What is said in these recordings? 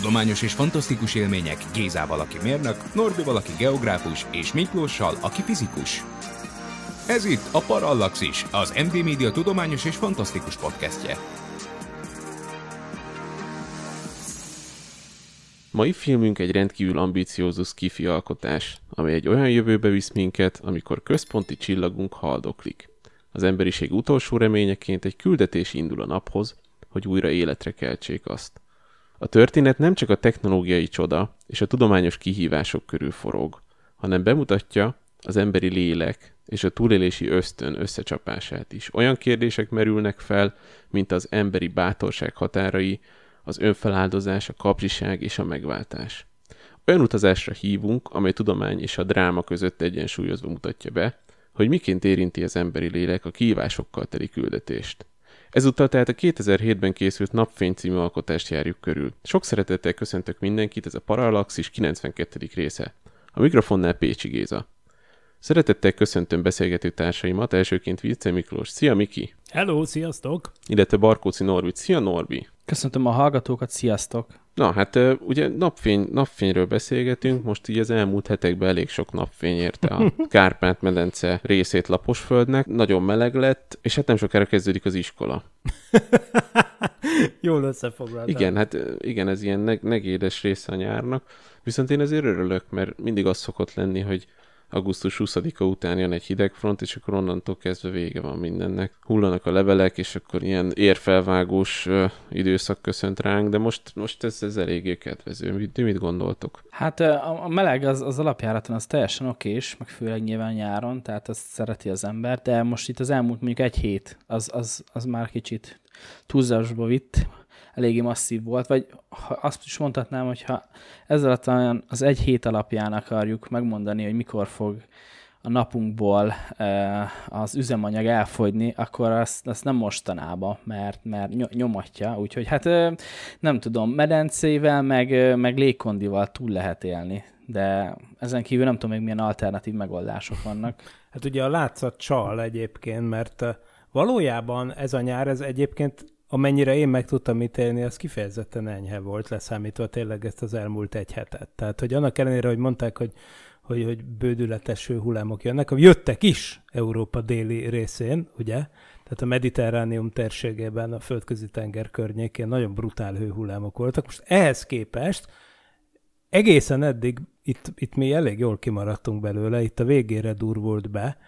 Tudományos és fantasztikus élmények Gézával, aki mérnök, Norbi valaki geográfus, és Miklóssal, aki fizikus. Ez itt a Parallaxis, az MD Media tudományos és fantasztikus podcastje. Mai filmünk egy rendkívül ambiciózus kifi alkotás, amely egy olyan jövőbe visz minket, amikor központi csillagunk haldoklik. Az emberiség utolsó reményeként egy küldetés indul a naphoz, hogy újra életre keltsék azt – a történet nem csak a technológiai csoda és a tudományos kihívások körül forog, hanem bemutatja az emberi lélek és a túlélési ösztön összecsapását is. Olyan kérdések merülnek fel, mint az emberi bátorság határai, az önfeláldozás, a kapcsiság és a megváltás. Olyan utazásra hívunk, amely tudomány és a dráma között egyensúlyozva mutatja be, hogy miként érinti az emberi lélek a kihívásokkal teli küldetést. Ezúttal tehát a 2007-ben készült Napfény című alkotást járjuk körül. Sok szeretettel köszöntök mindenkit, ez a Parallaxis 92. része. A mikrofonnál Pécsi Géza. Szeretettel köszöntöm beszélgető társaimat, elsőként Vince Miklós. Szia Miki! Hello, sziasztok! Illetve Barkóci Norbi. Szia Norbi! Köszöntöm a hallgatókat, sziasztok! Na hát ugye napfény, napfényről beszélgetünk, most így az elmúlt hetekben elég sok napfény érte a Kárpát-medence részét Laposföldnek, nagyon meleg lett, és hát nem sokára kezdődik az iskola. Jól összefoglaltam. Igen, hát igen, ez ilyen negédes része a nyárnak, viszont én ezért örülök, mert mindig az szokott lenni, hogy augusztus 20-a után jön egy hidegfront, és akkor onnantól kezdve vége van mindennek. Hullanak a levelek, és akkor ilyen érfelvágós időszak köszönt ránk, de most, most ez, ez eléggé kedvező. Mit, mit gondoltok? Hát a meleg az, az alapjáraton az teljesen okés, meg főleg nyilván nyáron, tehát azt szereti az ember, de most itt az elmúlt mondjuk egy hét, az, az, az már kicsit túlzásba vitt, eléggé masszív volt, vagy azt is mondhatnám, hogy ha ezzel az egy hét alapján akarjuk megmondani, hogy mikor fog a napunkból e, az üzemanyag elfogyni, akkor azt, azt nem mostanában, mert, mert nyomatja, úgyhogy hát e, nem tudom, medencével, meg, e, meg légkondival túl lehet élni, de ezen kívül nem tudom még milyen alternatív megoldások vannak. Hát ugye a látszat csal egyébként, mert valójában ez a nyár, ez egyébként amennyire én meg tudtam ítélni, az kifejezetten enyhe volt, leszámítva tényleg ezt az elmúlt egy hetet. Tehát, hogy annak ellenére, hogy mondták, hogy, hogy, hogy bődületes hullámok jönnek, jöttek is Európa déli részén, ugye? Tehát a mediterránium térségében, a földközi tenger környékén nagyon brutál hőhullámok voltak. Most ehhez képest egészen eddig itt, itt mi elég jól kimaradtunk belőle, itt a végére durvult volt be.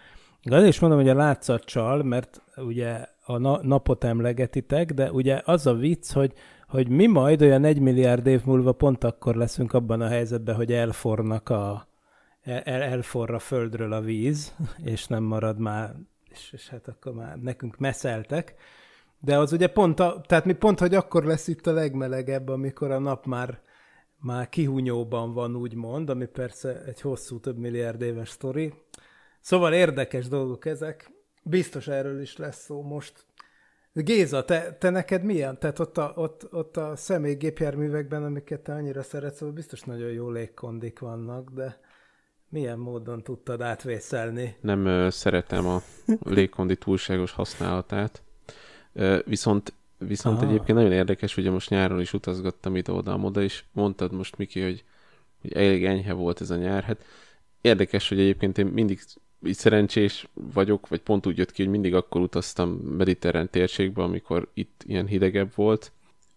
Azért is mondom, hogy a látszatcsal, mert ugye a napot emlegetitek, de ugye az a vicc, hogy, hogy mi majd olyan egy milliárd év múlva pont akkor leszünk abban a helyzetben, hogy elfornak a, el, elforra földről a víz, és nem marad már, és, és hát akkor már nekünk meszeltek. De az ugye pont, a, tehát mi pont, hogy akkor lesz itt a legmelegebb, amikor a nap már, már kihúnyóban van, úgymond, ami persze egy hosszú, több milliárd éves sztori. Szóval érdekes dolgok ezek. Biztos erről is lesz szó most. Géza, te, te neked milyen? Tehát ott a, ott, ott a személygépjárművekben, amiket te annyira szeretsz, szóval biztos nagyon jó légkondik vannak, de milyen módon tudtad átvészelni? Nem ö, szeretem a légkondi túlságos használatát. Ö, viszont viszont egyébként nagyon érdekes, ugye most nyáron is utazgattam ide oda oda és mondtad most, Miki, hogy, hogy elég enyhe volt ez a nyár. Hát érdekes, hogy egyébként én mindig így szerencsés vagyok, vagy pont úgy jött ki, hogy mindig akkor utaztam mediterrán térségbe, amikor itt ilyen hidegebb volt.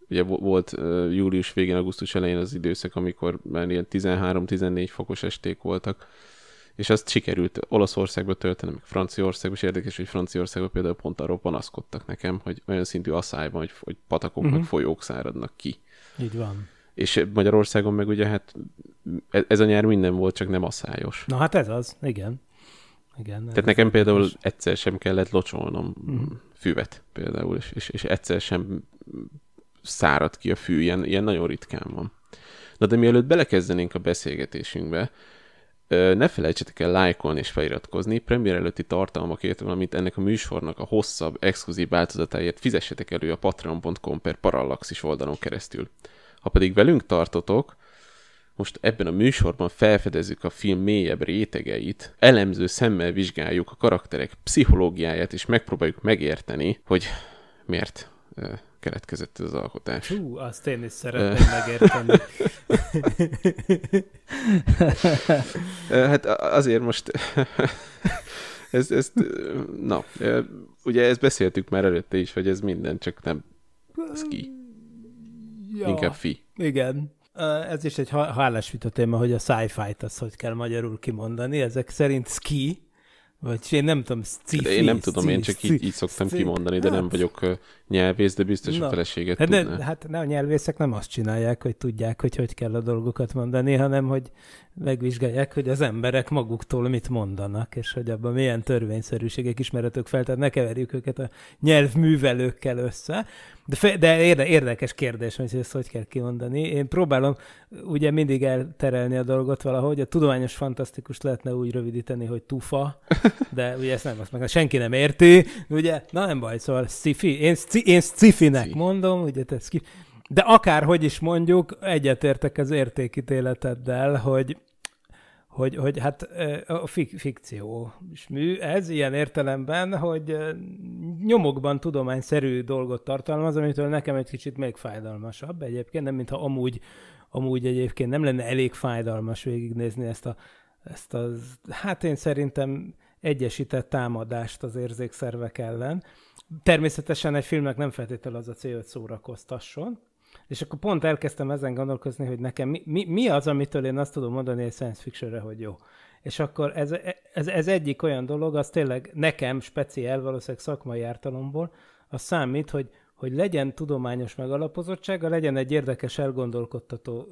Ugye volt július végén, augusztus elején az időszak, amikor már ilyen 13-14 fokos esték voltak, és azt sikerült Olaszországba töltenem, meg Franciaországba, és érdekes, hogy Franciaországban például pont arról panaszkodtak nekem, hogy olyan szintű asszályban, hogy, hogy patakok uh-huh. meg mhm. folyók száradnak ki. Így van. És Magyarországon meg ugye hát e-, ez a nyár minden volt, csak nem asszályos. Na hát ez az, igen. Igen, Tehát nekem például is. egyszer sem kellett locsolnom mm. füvet például, és, és, és egyszer sem szárad ki a fű, ilyen, ilyen nagyon ritkán van. Na de mielőtt belekezdenénk a beszélgetésünkbe, ne felejtsetek el lájkolni és feliratkozni, premier előtti tartalmakért, valamint ennek a műsornak a hosszabb, exkluzív változatáért fizessetek elő a patreon.com per parallaxis oldalon keresztül. Ha pedig velünk tartotok, most ebben a műsorban felfedezzük a film mélyebb rétegeit, elemző szemmel vizsgáljuk a karakterek pszichológiáját, és megpróbáljuk megérteni, hogy miért keletkezett ez az alkotás. Hú, azt én is szeretném megérteni. hát azért most ezt, ezt, na, ugye ezt beszéltük már előtte is, hogy ez minden, csak nem ez ki. Ja. Inkább fi. Igen. Ez is egy hálás vita téma, hogy a sci-fi-t azt hogy kell magyarul kimondani. Ezek szerint ski, vagy én nem tudom, sci Én nem tudom, én csak így, így szoktam kimondani, de hát nem vagyok nyelvész, de biztos no. a feleséget hát tudná. De, hát ne, a nyelvészek nem azt csinálják, hogy tudják, hogy hogy kell a dolgokat mondani, hanem hogy megvizsgálják, hogy az emberek maguktól mit mondanak, és hogy abban milyen törvényszerűségek, ismeretök fel, tehát ne keverjük őket a nyelvművelőkkel össze. De, fe, de érde, érdekes kérdés, hogy ezt hogy kell kimondani. Én próbálom ugye mindig elterelni a dolgot valahogy, a tudományos fantasztikus lehetne úgy rövidíteni, hogy tufa, de ugye ezt nem, azt meg senki nem érti, ugye? Na nem baj, szóval sci-fi, én én cifinek mondom, ugye te ki. De akárhogy is mondjuk, egyetértek az értékítéleteddel, hogy hogy, hogy hát a fik, fikció is mű ez ilyen értelemben, hogy nyomokban tudományszerű dolgot tartalmaz, amitől nekem egy kicsit még fájdalmasabb egyébként, nem mintha amúgy, amúgy egyébként nem lenne elég fájdalmas végignézni ezt a, ezt az, hát én szerintem egyesített támadást az érzékszervek ellen természetesen egy filmnek nem feltétlenül az a cél, hogy szórakoztasson, és akkor pont elkezdtem ezen gondolkozni, hogy nekem mi, mi, mi az, amitől én azt tudom mondani egy science fictionre, hogy jó. És akkor ez, ez, ez egyik olyan dolog, az tényleg nekem speciál, valószínűleg szakmai ártalomból, az számít, hogy, hogy legyen tudományos megalapozottsága, legyen egy érdekes elgondolkodtató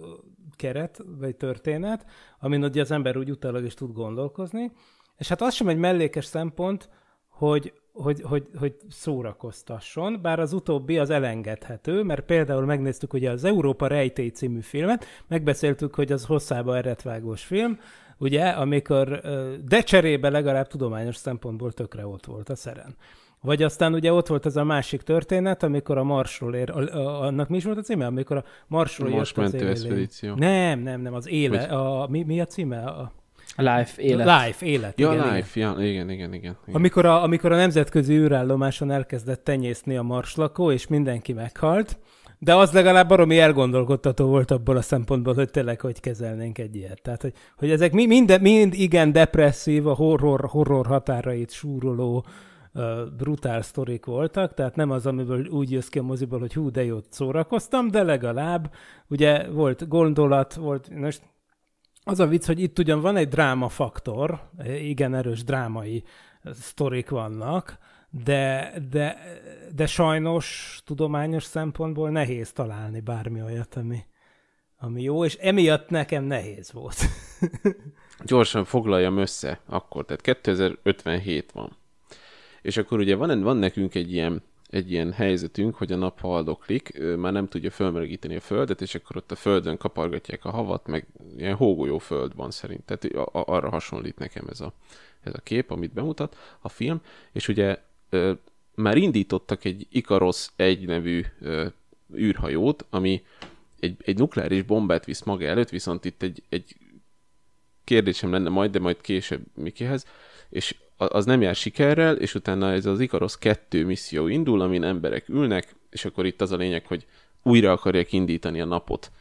keret, vagy történet, amin ugye az ember úgy utalag is tud gondolkozni. És hát az sem egy mellékes szempont, hogy hogy, hogy, hogy szórakoztasson, bár az utóbbi az elengedhető, mert például megnéztük ugye az Európa Rejtély című filmet, megbeszéltük, hogy az hosszába eretvágós film, ugye, amikor, de cserébe legalább tudományos szempontból tökre ott volt a szeren. Vagy aztán ugye ott volt ez a másik történet, amikor a Marsról ér, a, a, annak mi is volt a címe? Amikor a Marsról Mars jött az expedíció. Nem, nem, nem, az éle, Vagy... a, mi, mi a címe? A, Life, élet. Life, élet. Ja, igen, life, igen. Ja, igen, igen, igen, igen. Amikor, a, amikor a nemzetközi űrállomáson elkezdett tenyészni a marslakó, és mindenki meghalt, de az legalább baromi elgondolkodtató volt abból a szempontból, hogy tényleg hogy kezelnénk egy ilyet. Tehát, hogy, hogy ezek mi, minden, mind igen depresszív, a horror, horror határait súroló, uh, brutál sztorik voltak, tehát nem az, amiből úgy jössz ki a moziból, hogy hú, de jót szórakoztam, de legalább ugye volt gondolat, volt most az a vicc, hogy itt ugyan van egy dráma faktor, igen erős drámai eh, sztorik vannak, de, de, de sajnos tudományos szempontból nehéz találni bármi olyat, ami, ami jó, és emiatt nekem nehéz volt. Gyorsan foglaljam össze akkor, tehát 2057 van. És akkor ugye van, van nekünk egy ilyen egy ilyen helyzetünk, hogy a nap haldoklik, már nem tudja fölmelegíteni a földet, és akkor ott a földön kapargatják a havat, meg ilyen hógolyó föld van szerint. Tehát arra hasonlít nekem ez a, ez a kép, amit bemutat a film, és ugye már indítottak egy Ikaros egy nevű űrhajót, ami egy, egy nukleáris bombát visz maga előtt, viszont itt egy, egy kérdésem lenne majd, de majd később Mikihez, és az nem jár sikerrel, és utána ez az Ikaros 2 misszió indul, amin emberek ülnek, és akkor itt az a lényeg, hogy újra akarják indítani a napot.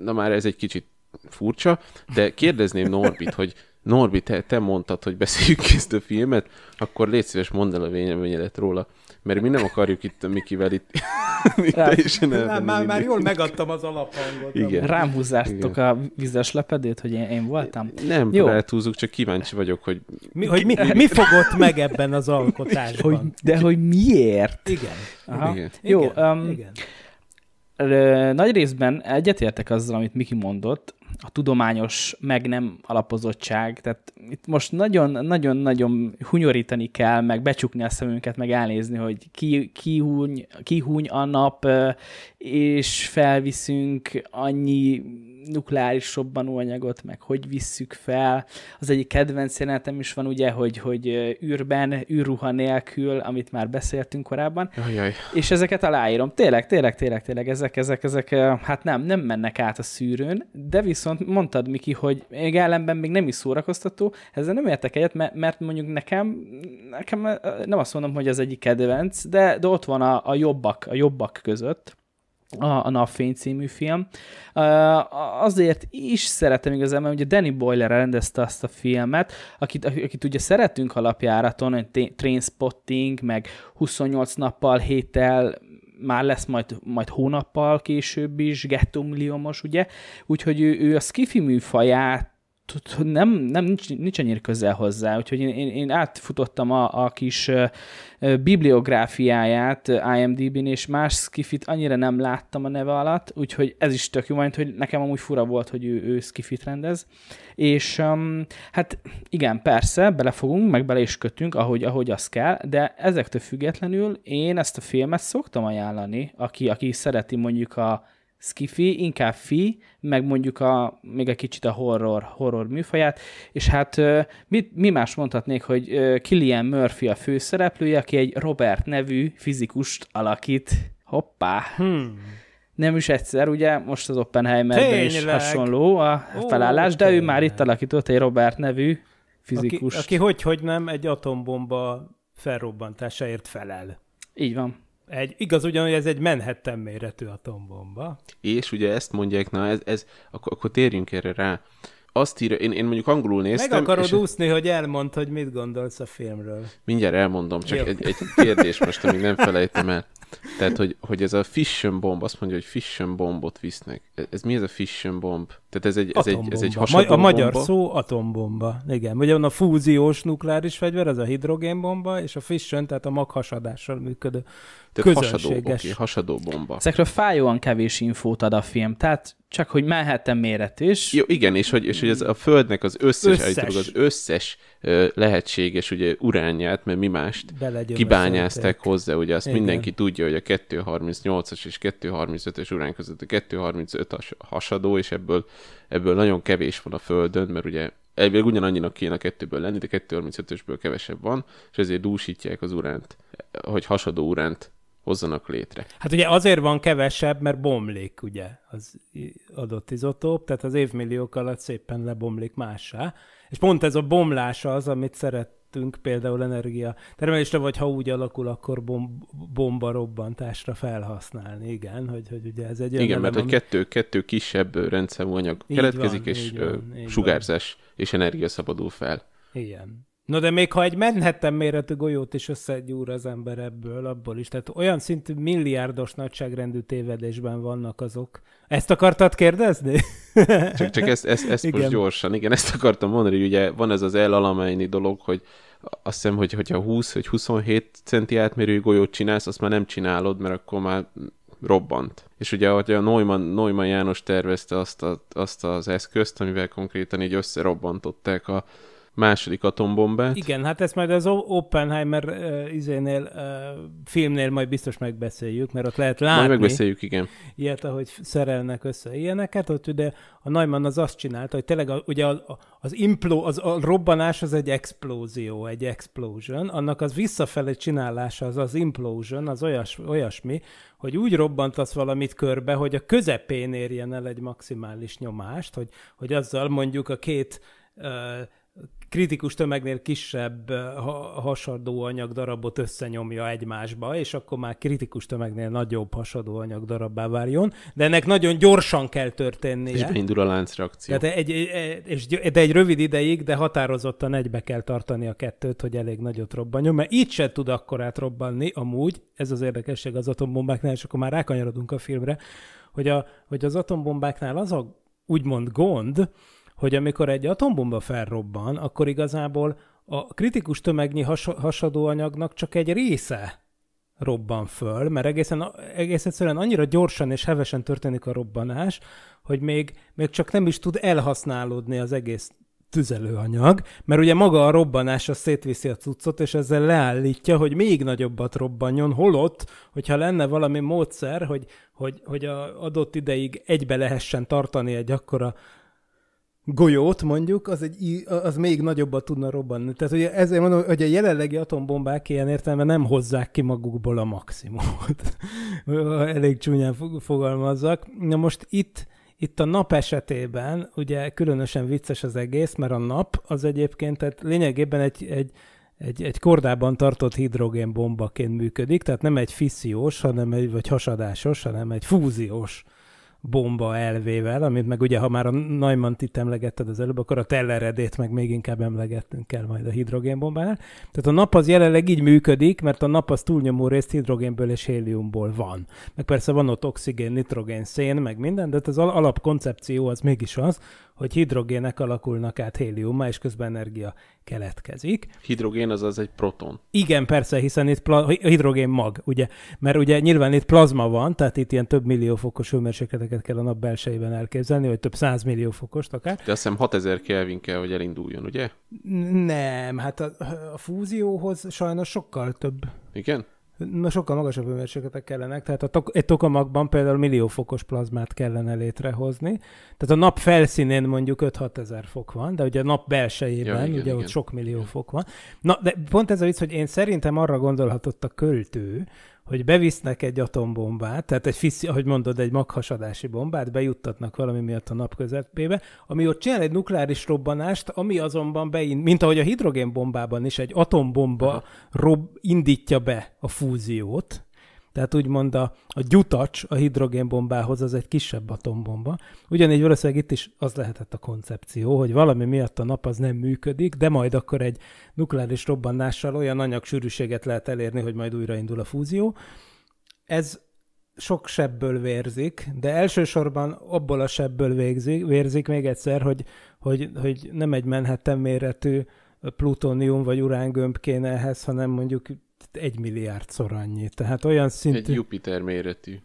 Na már ez egy kicsit furcsa, de kérdezném Norbit, hogy Norbi, te, te mondtad, hogy beszéljük ezt a filmet, akkor légy szíves, mondd el a véleményedet róla. Mert mi nem akarjuk itt a Mikivel itt, itt teljesen már, már, már jól megadtam az alaphangot. Igen. Rám húzzátok a vizes lepedét, hogy én, én voltam? Nem, Jó. eltúzzuk, csak kíváncsi vagyok, hogy... Mi, hogy mi, mi fogott meg ebben az alkotásban? Hogy, de hogy miért? Igen. Aha. Igen. Jó, igen. Um, igen. nagy részben egyetértek azzal, amit Miki mondott, a tudományos meg nem alapozottság, tehát itt most nagyon-nagyon-nagyon hunyorítani kell, meg becsukni a szemünket, meg elnézni, hogy ki, kihúny, kihúny a nap, és felviszünk annyi nukleáris robbanóanyagot, meg hogy visszük fel. Az egyik kedvenc jelenetem is van ugye, hogy, hogy űrben, űrruha nélkül, amit már beszéltünk korábban. Ajaj. És ezeket aláírom. Tényleg, tényleg, tényleg, tényleg, ezek, ezek, ezek, hát nem, nem mennek át a szűrőn, de viszont mondtad, Miki, hogy még ellenben még nem is szórakoztató, ezzel nem értek egyet, mert mondjuk nekem, nekem nem azt mondom, hogy az egyik kedvenc, de, de ott van a, a jobbak, a jobbak között a, a Napfény című film. Uh, azért is szeretem igazán, mert ugye Danny Boyle rendezte azt a filmet, akit, akit ugye szeretünk alapjáraton, hogy Trainspotting, meg 28 nappal, héttel, már lesz majd, majd hónappal később is, Gettumliomos, ugye? Úgyhogy ő, ő a Skiffy műfaját nem, nem nincs, nincs annyira közel hozzá, úgyhogy én, én, én átfutottam a, a kis bibliográfiáját IMDb-n, és más skifit annyira nem láttam a neve alatt, úgyhogy ez is tök jó, majd, hogy nekem amúgy fura volt, hogy ő, ő skifit rendez. És um, hát igen, persze, belefogunk, meg bele is kötünk, ahogy, ahogy az kell, de ezektől függetlenül én ezt a filmet szoktam ajánlani, aki, aki szereti mondjuk a skifi, inkább fi, meg mondjuk a, még egy kicsit a horror, horror műfaját, és hát mit, mi más mondhatnék, hogy Killian Murphy a főszereplője, aki egy Robert nevű fizikust alakít. Hoppá! Hmm. Nem is egyszer, ugye, most az Oppenheimerben Tényleg. is hasonló a felállás, Ó, de tényleg. ő már itt alakított egy Robert nevű fizikust. Aki, aki hogy, hogy nem egy atombomba felrobbantásáért felel. Így van. Egy, igaz ugyan, hogy ez egy Manhattan méretű atombomba. És ugye ezt mondják, na ez, ez akkor, akkor térjünk erre rá. Azt írja, én, én mondjuk angolul néztem. Meg akarod és... úszni, hogy elmondd, hogy mit gondolsz a filmről. Mindjárt elmondom, csak egy, egy kérdés most, amíg nem felejtem el. Tehát, hogy, hogy ez a fission bomb, azt mondja, hogy fission bombot visznek. E-, ez mi ez a fission bomb? Tehát ez egy, ez egy, ez egy hasatombomba. A magyar szó atombomba. Igen, ugye a fúziós nukleáris fegyver, az a hidrogénbomba, és a fission, tehát a maghasadással működő Tök hasadó, oké, hasadó bomba. Ezekről fájóan kevés infót ad a film, tehát csak, hogy Manhattan méret is. Jó, igen, és hogy, és hogy ez a Földnek az összes, összes. az összes ö, lehetséges ugye urányát, mert mi mást kibányázták hozzá, ugye azt igen. mindenki tudja, hogy a 238-as és 235-ös urán között a 235 as hasadó, és ebből, ebből nagyon kevés van a Földön, mert ugye elvileg ugyanannyinak kéne a kettőből lenni, de 235-ösből kevesebb van, és ezért dúsítják az uránt, hogy hasadó uránt hozzanak létre. Hát ugye azért van kevesebb, mert bomlik ugye az adott izotóp, tehát az évmilliók alatt szépen lebomlik mássá, és pont ez a bomlás az, amit szerettünk például energia termelésre, vagy ha úgy alakul, akkor bom, bomba robbantásra felhasználni, igen, hogy, hogy ugye ez egy Igen, elem, mert hogy kettő, kettő kisebb rendszerű anyag keletkezik, van, és van, sugárzás van. és energia szabadul fel. Igen. No de még ha egy menhettem méretű golyót is összegyúr az ember ebből, abból is. Tehát olyan szintű milliárdos nagyságrendű tévedésben vannak azok. Ezt akartad kérdezni? Csak, csak ezt, ezt, ezt igen. most gyorsan. Igen, ezt akartam mondani, hogy ugye van ez az elalamejni dolog, hogy azt hiszem, hogy ha 20 vagy 27 centi átmérőjű golyót csinálsz, azt már nem csinálod, mert akkor már robbant. És ugye, hogy a Neumann, Neumann János tervezte azt, a, azt az eszközt, amivel konkrétan így összerobbantották a, második atombombát. Igen, hát ezt majd az Oppenheimer uh, izénél, uh, filmnél majd biztos megbeszéljük, mert ott lehet látni. Majd megbeszéljük, igen. Ilyet, ahogy szerelnek össze ilyeneket, ott ugye a Neumann az azt csinálta, hogy tényleg a, ugye az, az impló, az, a robbanás az egy explózió, egy explosion, annak az visszafele csinálása az az implosion, az olyas, olyasmi, hogy úgy robbantasz valamit körbe, hogy a közepén érjen el egy maximális nyomást, hogy, hogy azzal mondjuk a két uh, kritikus tömegnél kisebb eh, hasadó anyag darabot összenyomja egymásba, és akkor már kritikus tömegnél nagyobb hasadó anyag darabbá várjon, de ennek nagyon gyorsan kell történnie. És beindul a láncreakció. Tehát egy, és, de egy rövid ideig, de határozottan egybe kell tartani a kettőt, hogy elég nagyot robbanjon, mert így se tud akkorát robbanni, amúgy, ez az érdekesség az atombombáknál, és akkor már rákanyarodunk a filmre, hogy, a, hogy az atombombáknál az a úgymond gond, hogy amikor egy atombomba felrobban, akkor igazából a kritikus tömegnyi has- hasadóanyagnak csak egy része robban föl, mert egészen, egész egyszerűen annyira gyorsan és hevesen történik a robbanás, hogy még, még csak nem is tud elhasználódni az egész tüzelőanyag, mert ugye maga a robbanás az szétviszi a cuccot, és ezzel leállítja, hogy még nagyobbat robbanjon, holott, hogyha lenne valami módszer, hogy, hogy, hogy a adott ideig egybe lehessen tartani egy akkora golyót mondjuk, az, egy, az még nagyobbat tudna robbanni. Tehát ugye ezért mondom, hogy a jelenlegi atombombák ilyen értelme nem hozzák ki magukból a maximumot. Elég csúnyán fogalmazzak. Na most itt itt a nap esetében ugye különösen vicces az egész, mert a nap az egyébként, tehát lényegében egy, egy, egy, egy kordában tartott hidrogénbombaként működik, tehát nem egy fissziós, hanem egy, vagy hasadásos, hanem egy fúziós bomba elvével, amit meg ugye, ha már a neumann itt emlegetted az előbb, akkor a telleredét meg még inkább emlegetnünk kell majd a hidrogénbombánál. Tehát a nap az jelenleg így működik, mert a nap az túlnyomó részt hidrogénből és héliumból van. Meg persze van ott oxigén, nitrogén, szén, meg minden, de hát az alapkoncepció az mégis az, hogy hidrogének alakulnak át héliummal, és közben energia keletkezik. Hidrogén az az egy proton. Igen, persze, hiszen itt pla- hidrogén mag, ugye? Mert ugye nyilván itt plazma van, tehát itt ilyen több millió fokos hőmérsékleteket kell a nap belsejében elképzelni, vagy több száz millió fokost akár. De azt hiszem 6000 Kelvin kell, hogy elinduljon, ugye? Nem, hát a, a fúzióhoz sajnos sokkal több. Igen? Na, sokkal magasabb hőmérsékletek kellenek, tehát a tok- egy tokamakban például milliófokos plazmát kellene létrehozni. Tehát a nap felszínén mondjuk 5-6 ezer fok van, de ugye a nap belsejében, ja, igen, ugye igen. ott sok millió fok van. Na, de pont ez a vicc, hogy én szerintem arra gondolhatott a költő, hogy bevisznek egy atombombát, tehát egy, fiszi, ahogy mondod, egy maghasadási bombát, bejuttatnak valami miatt a nap közepébe, ami ott csinál egy nukleáris robbanást, ami azonban beind, mint ahogy a hidrogénbombában is egy atombomba rob, indítja be a fúziót, tehát úgymond a, a gyutacs a hidrogénbombához az egy kisebb atombomba. Ugyanígy valószínűleg itt is az lehetett a koncepció, hogy valami miatt a nap az nem működik, de majd akkor egy nukleáris robbanással olyan anyagsűrűséget lehet elérni, hogy majd újraindul a fúzió. Ez sok sebből vérzik, de elsősorban abból a sebből végzik, vérzik még egyszer, hogy, hogy, hogy nem egy menhetem méretű plutónium vagy urángömb kéne ehhez, hanem mondjuk egy szor annyi. Tehát olyan szintű... Egy Jupiter méretű.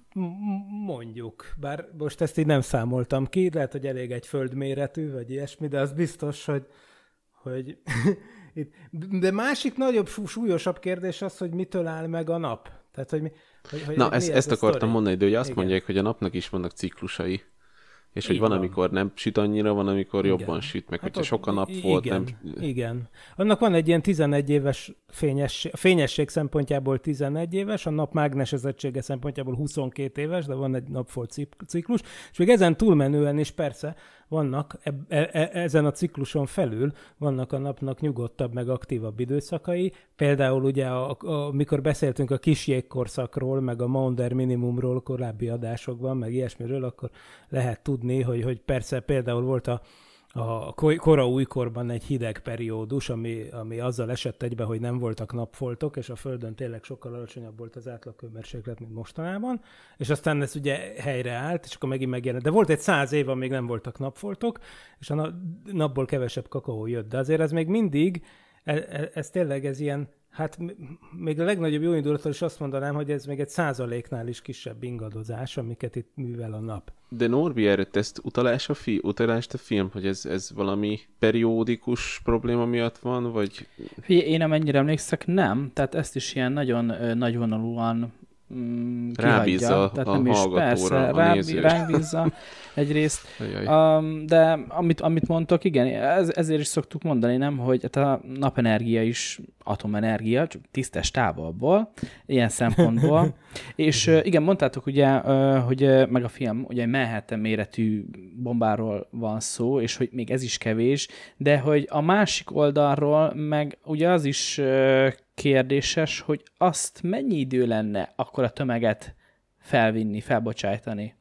Mondjuk, bár most ezt így nem számoltam ki, lehet, hogy elég egy föld méretű, vagy ilyesmi, de az biztos, hogy, hogy De másik nagyobb, súlyosabb kérdés az, hogy mitől áll meg a nap. Tehát, hogy mi, hogy, hogy Na, ez, ez ezt akartam sztori? mondani, de ugye azt Igen. mondják, hogy a napnak is vannak ciklusai. És Így hogy van, van, amikor nem süt annyira, van, amikor igen. jobban süt, meg hát hogyha sok a nap igen, volt. Igen, nem... igen. Annak van egy ilyen 11 éves fényesség, fényesség szempontjából 11 éves, a nap mágnesezettsége szempontjából 22 éves, de van egy napfolt ciklus, és még ezen túlmenően is persze vannak e- e- ezen a cikluson felül, vannak a napnak nyugodtabb, meg aktívabb időszakai. Például ugye, amikor beszéltünk a kis jégkorszakról, meg a Maunder minimumról korábbi adásokban, meg ilyesmiről, akkor lehet tudni, hogy, hogy persze például volt a a kora újkorban egy hideg periódus, ami, ami azzal esett egybe, hogy nem voltak napfoltok, és a Földön tényleg sokkal alacsonyabb volt az átlagkőmérséklet, mint mostanában, és aztán ez ugye helyreállt, és akkor megint megjelent. De volt egy száz év, amíg nem voltak napfoltok, és a napból kevesebb kakaó jött, de azért ez még mindig, ez, e-, ez tényleg ez ilyen Hát még a legnagyobb jó indulattal is azt mondanám, hogy ez még egy százaléknál is kisebb ingadozás, amiket itt művel a nap. De Norbi erre teszt utalás a, fi, utalás a film, hogy ez, ez valami periódikus probléma miatt van, vagy... Hülye, én amennyire emlékszek, nem. Tehát ezt is ilyen nagyon nagyvonalúan Mm, rábízza a nem is, hallgatóra, persze, a rá, rábízza egyrészt. um, de amit, amit mondtok, igen, ez, ezért is szoktuk mondani, nem, hogy hát a napenergia is atomenergia, csak tisztes távolból, ilyen szempontból. és igen, mondtátok ugye, hogy meg a film, ugye Manhattan méretű bombáról van szó, és hogy még ez is kevés, de hogy a másik oldalról meg ugye az is kérdéses, hogy azt mennyi idő lenne akkor a tömeget felvinni, felbocsájtani.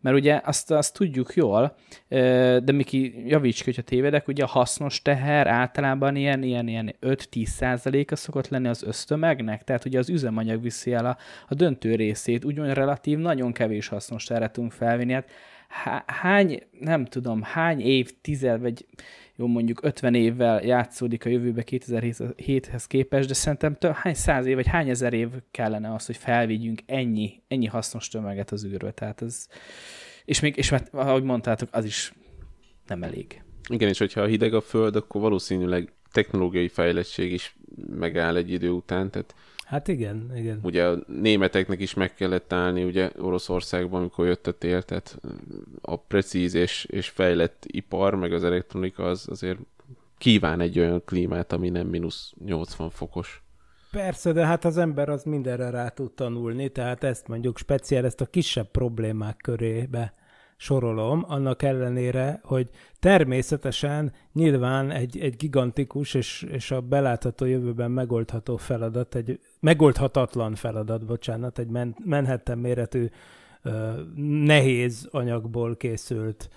Mert ugye azt, azt tudjuk jól, de Miki, javíts ki, hogyha tévedek, ugye a hasznos teher általában ilyen, ilyen, ilyen 5-10 százaléka szokott lenni az ösztömegnek, tehát ugye az üzemanyag viszi el a, a döntő részét, úgymond relatív nagyon kevés hasznos teheret tudunk felvinni. Hát hány, nem tudom, hány év, tized, vagy jó mondjuk 50 évvel játszódik a jövőbe 2007-hez képest, de szerintem több, hány száz év, vagy hány ezer év kellene az, hogy felvigyünk ennyi, ennyi hasznos tömeget az űrről. Tehát ez, és még, és mert, hát, ahogy mondtátok, az is nem elég. Igen, és hogyha hideg a föld, akkor valószínűleg technológiai fejlettség is megáll egy idő után, tehát Hát igen, igen. Ugye a németeknek is meg kellett állni, ugye Oroszországban, amikor jött a tél, tehát a precíz és, és fejlett ipar, meg az elektronika az azért kíván egy olyan klímát, ami nem mínusz 80 fokos. Persze, de hát az ember az mindenre rá tud tanulni, tehát ezt mondjuk speciál, ezt a kisebb problémák körébe sorolom, annak ellenére, hogy természetesen nyilván egy, egy gigantikus és, és a belátható jövőben megoldható feladat, egy megoldhatatlan feladat, bocsánat, egy menhettem méretű nehéz anyagból készült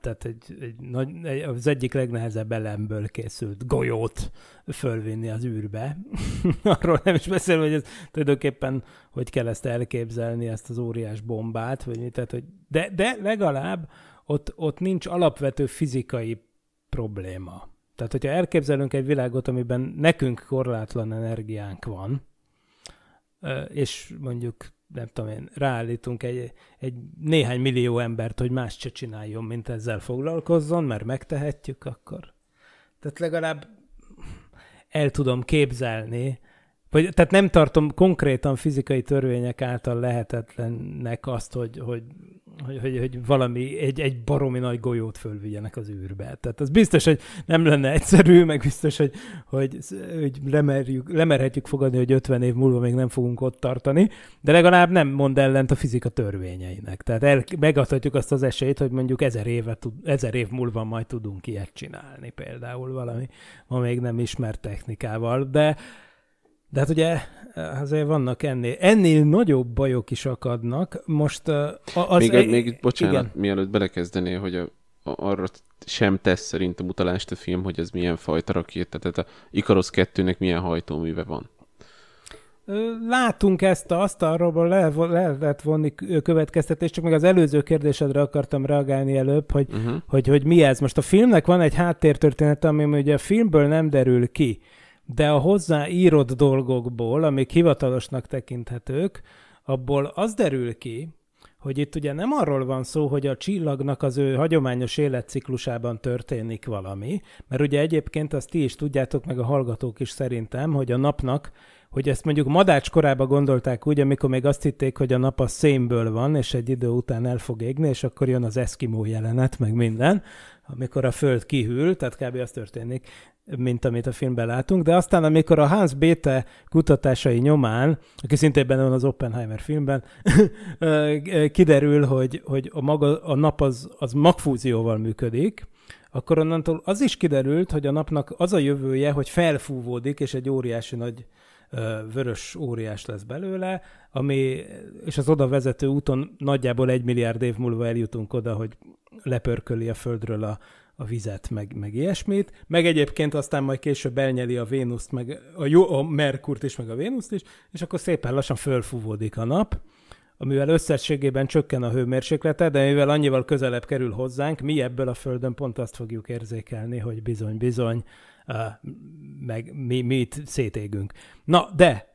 tehát egy, egy nagy, egy, az egyik legnehezebb elemből készült golyót fölvinni az űrbe. Arról nem is beszél, hogy ez tulajdonképpen hogy kell ezt elképzelni, ezt az óriás bombát, vagy mit, tehát, hogy de, de legalább ott, ott nincs alapvető fizikai probléma. Tehát, hogyha elképzelünk egy világot, amiben nekünk korlátlan energiánk van, és mondjuk nem tudom én, ráállítunk egy, egy néhány millió embert, hogy más se csináljon, mint ezzel foglalkozzon, mert megtehetjük akkor. Tehát legalább el tudom képzelni, vagy, tehát nem tartom konkrétan fizikai törvények által lehetetlennek azt, hogy, hogy hogy, hogy, hogy valami, egy, egy baromi nagy golyót fölvigyenek az űrbe. Tehát az biztos, hogy nem lenne egyszerű, meg biztos, hogy, hogy, hogy lemerjük, lemerhetjük fogadni, hogy 50 év múlva még nem fogunk ott tartani, de legalább nem mond ellent a fizika törvényeinek. Tehát el, megadhatjuk azt az esélyt, hogy mondjuk ezer, éve, ezer év múlva majd tudunk ilyet csinálni például valami, ma még nem ismert technikával, de de hát ugye azért vannak ennél, ennél nagyobb bajok is akadnak. Most az... Még, e- még bocsánat, igen. mielőtt belekezdenél, hogy a, a, arra sem tesz szerintem utalást a film, hogy ez milyen fajta rakéta, tehát a Icarus 2-nek milyen hajtóműve van. Látunk ezt, azt arról le, le lehet vonni következtetést, csak meg az előző kérdésedre akartam reagálni előbb, hogy, uh-huh. hogy, hogy mi ez. Most a filmnek van egy háttértörténete, ami ugye a filmből nem derül ki de a hozzáírod dolgokból, amik hivatalosnak tekinthetők, abból az derül ki, hogy itt ugye nem arról van szó, hogy a csillagnak az ő hagyományos életciklusában történik valami, mert ugye egyébként azt ti is tudjátok, meg a hallgatók is szerintem, hogy a napnak, hogy ezt mondjuk madács korában gondolták úgy, amikor még azt hitték, hogy a nap a szénből van, és egy idő után el fog égni, és akkor jön az eszkimó jelenet, meg minden, amikor a föld kihűl, tehát kb. az történik mint amit a filmben látunk, de aztán amikor a Hans Bethe kutatásai nyomán, aki szintén benne van az Oppenheimer filmben, kiderül, hogy, hogy a, maga, a nap az, az magfúzióval működik, akkor onnantól az is kiderült, hogy a napnak az a jövője, hogy felfúvódik, és egy óriási nagy vörös óriás lesz belőle, ami, és az oda vezető úton nagyjából egy milliárd év múlva eljutunk oda, hogy lepörköli a földről a, a vizet, meg, meg ilyesmit, meg egyébként aztán majd később elnyeli a Vénuszt, meg a, jó, a Merkurt is, meg a Vénuszt is, és akkor szépen lassan fölfúvódik a nap, amivel összességében csökken a hőmérséklete, de mivel annyival közelebb kerül hozzánk, mi ebből a Földön pont azt fogjuk érzékelni, hogy bizony-bizony, uh, meg mi, mi itt szétégünk. Na, de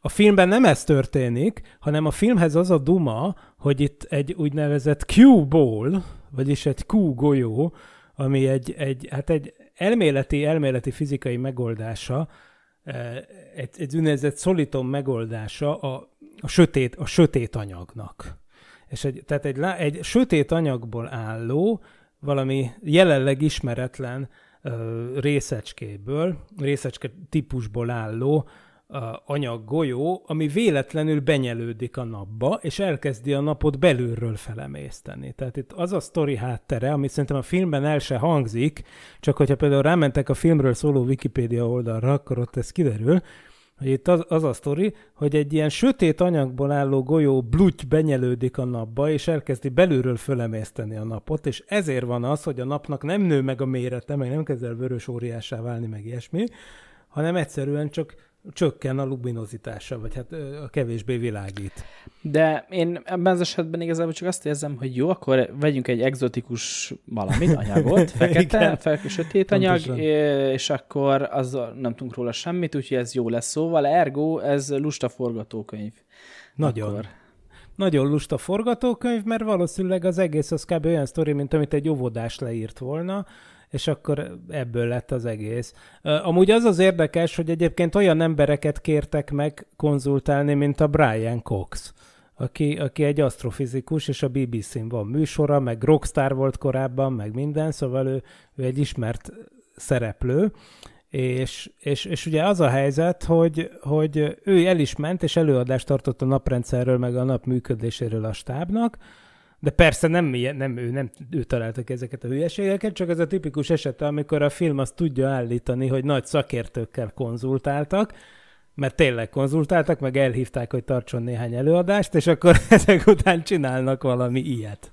a filmben nem ez történik, hanem a filmhez az a duma, hogy itt egy úgynevezett Q-ból, vagyis egy Q golyó, ami egy, egy, hát egy elméleti, elméleti fizikai megoldása, eh, egy, egy úgynevezett szoliton megoldása a, a, sötét, a sötét anyagnak. És egy, tehát egy, egy sötét anyagból álló, valami jelenleg ismeretlen ö, részecskéből, részecske típusból álló anyag golyó, ami véletlenül benyelődik a napba, és elkezdi a napot belülről felemészteni. Tehát itt az a sztori háttere, amit szerintem a filmben el se hangzik, csak hogyha például rámentek a filmről szóló Wikipédia oldalra, akkor ott ez kiderül, hogy itt az, az a sztori, hogy egy ilyen sötét anyagból álló golyó blutty benyelődik a napba, és elkezdi belülről fölemészteni a napot, és ezért van az, hogy a napnak nem nő meg a mérete, meg nem kezd el vörös óriásá válni, meg ilyesmi, hanem egyszerűen csak csökken a luminozitása, vagy hát a kevésbé világít. De én ebben az esetben igazából csak azt érzem, hogy jó, akkor vegyünk egy exotikus valamit, anyagot, fekete, fekete sötét anyag, Pontosan. és akkor az nem tudunk róla semmit, úgyhogy ez jó lesz. Szóval ergo ez lusta forgatókönyv. Nagyon. Akkor nagyon lusta forgatókönyv, mert valószínűleg az egész az kb. olyan sztori, mint amit egy óvodás leírt volna, és akkor ebből lett az egész. Amúgy az az érdekes, hogy egyébként olyan embereket kértek meg konzultálni, mint a Brian Cox aki, aki egy asztrofizikus, és a BBC-n van műsora, meg rockstar volt korábban, meg minden, szóval ő, ő egy ismert szereplő, és, és, és ugye az a helyzet, hogy, hogy ő el is ment, és előadást tartott a naprendszerről, meg a nap működéséről a stábnak, de persze nem, nem, ő, nem ő találtak ezeket a hülyeségeket, csak ez a tipikus esete, amikor a film azt tudja állítani, hogy nagy szakértőkkel konzultáltak, mert tényleg konzultáltak, meg elhívták, hogy tartson néhány előadást, és akkor ezek után csinálnak valami ilyet.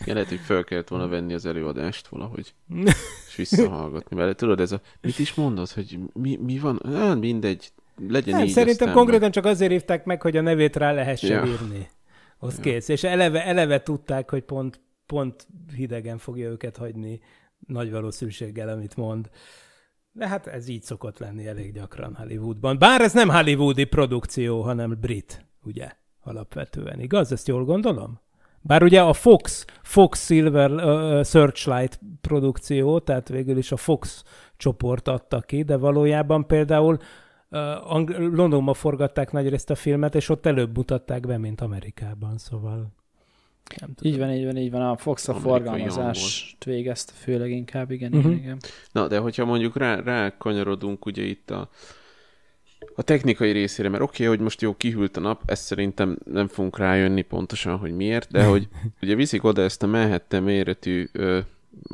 Igen, lehet, hogy fel kellett volna venni az előadást valahogy, és visszahallgatni Mert Tudod, ez a, mit is mondod, hogy mi, mi van? Nem, hát mindegy, legyen nem, így Szerintem konkrétan mert... csak azért hívták meg, hogy a nevét rá lehessen ja. írni az ja. kész. És eleve, eleve tudták, hogy pont, pont hidegen fogja őket hagyni nagy valószínűséggel, amit mond. De hát ez így szokott lenni elég gyakran Hollywoodban. Bár ez nem hollywoodi produkció, hanem brit, ugye, alapvetően. Igaz? Ezt jól gondolom? Bár ugye a Fox, Fox Silver uh, Searchlight produkció, tehát végül is a Fox csoport adta ki, de valójában például Ang- Londonban forgatták részt a filmet, és ott előbb mutatták be, mint Amerikában, szóval nem tudom. Így van, így van, így van. A Fox a forgalmazást végezte főleg inkább, igen, uh-huh. igen. Na, de hogyha mondjuk rá, rá kanyarodunk ugye itt a, a technikai részére, mert oké, okay, hogy most jó kihűlt a nap, ezt szerintem nem fogunk rájönni pontosan, hogy miért, de hogy ugye viszik oda ezt a Manhattan méretű ö,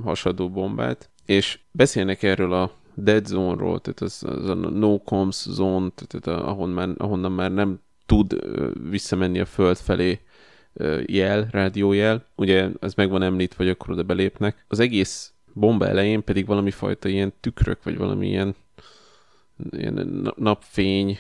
hasadó bombát, és beszélnek erről a dead zone-ról, tehát az, az a no comms zone, tehát a, ahon már, ahonnan már nem tud visszamenni a föld felé jel, rádiójel. Ugye ez meg van említve, hogy akkor oda belépnek. Az egész bomba elején pedig valami fajta ilyen tükrök, vagy valami ilyen, ilyen napfény.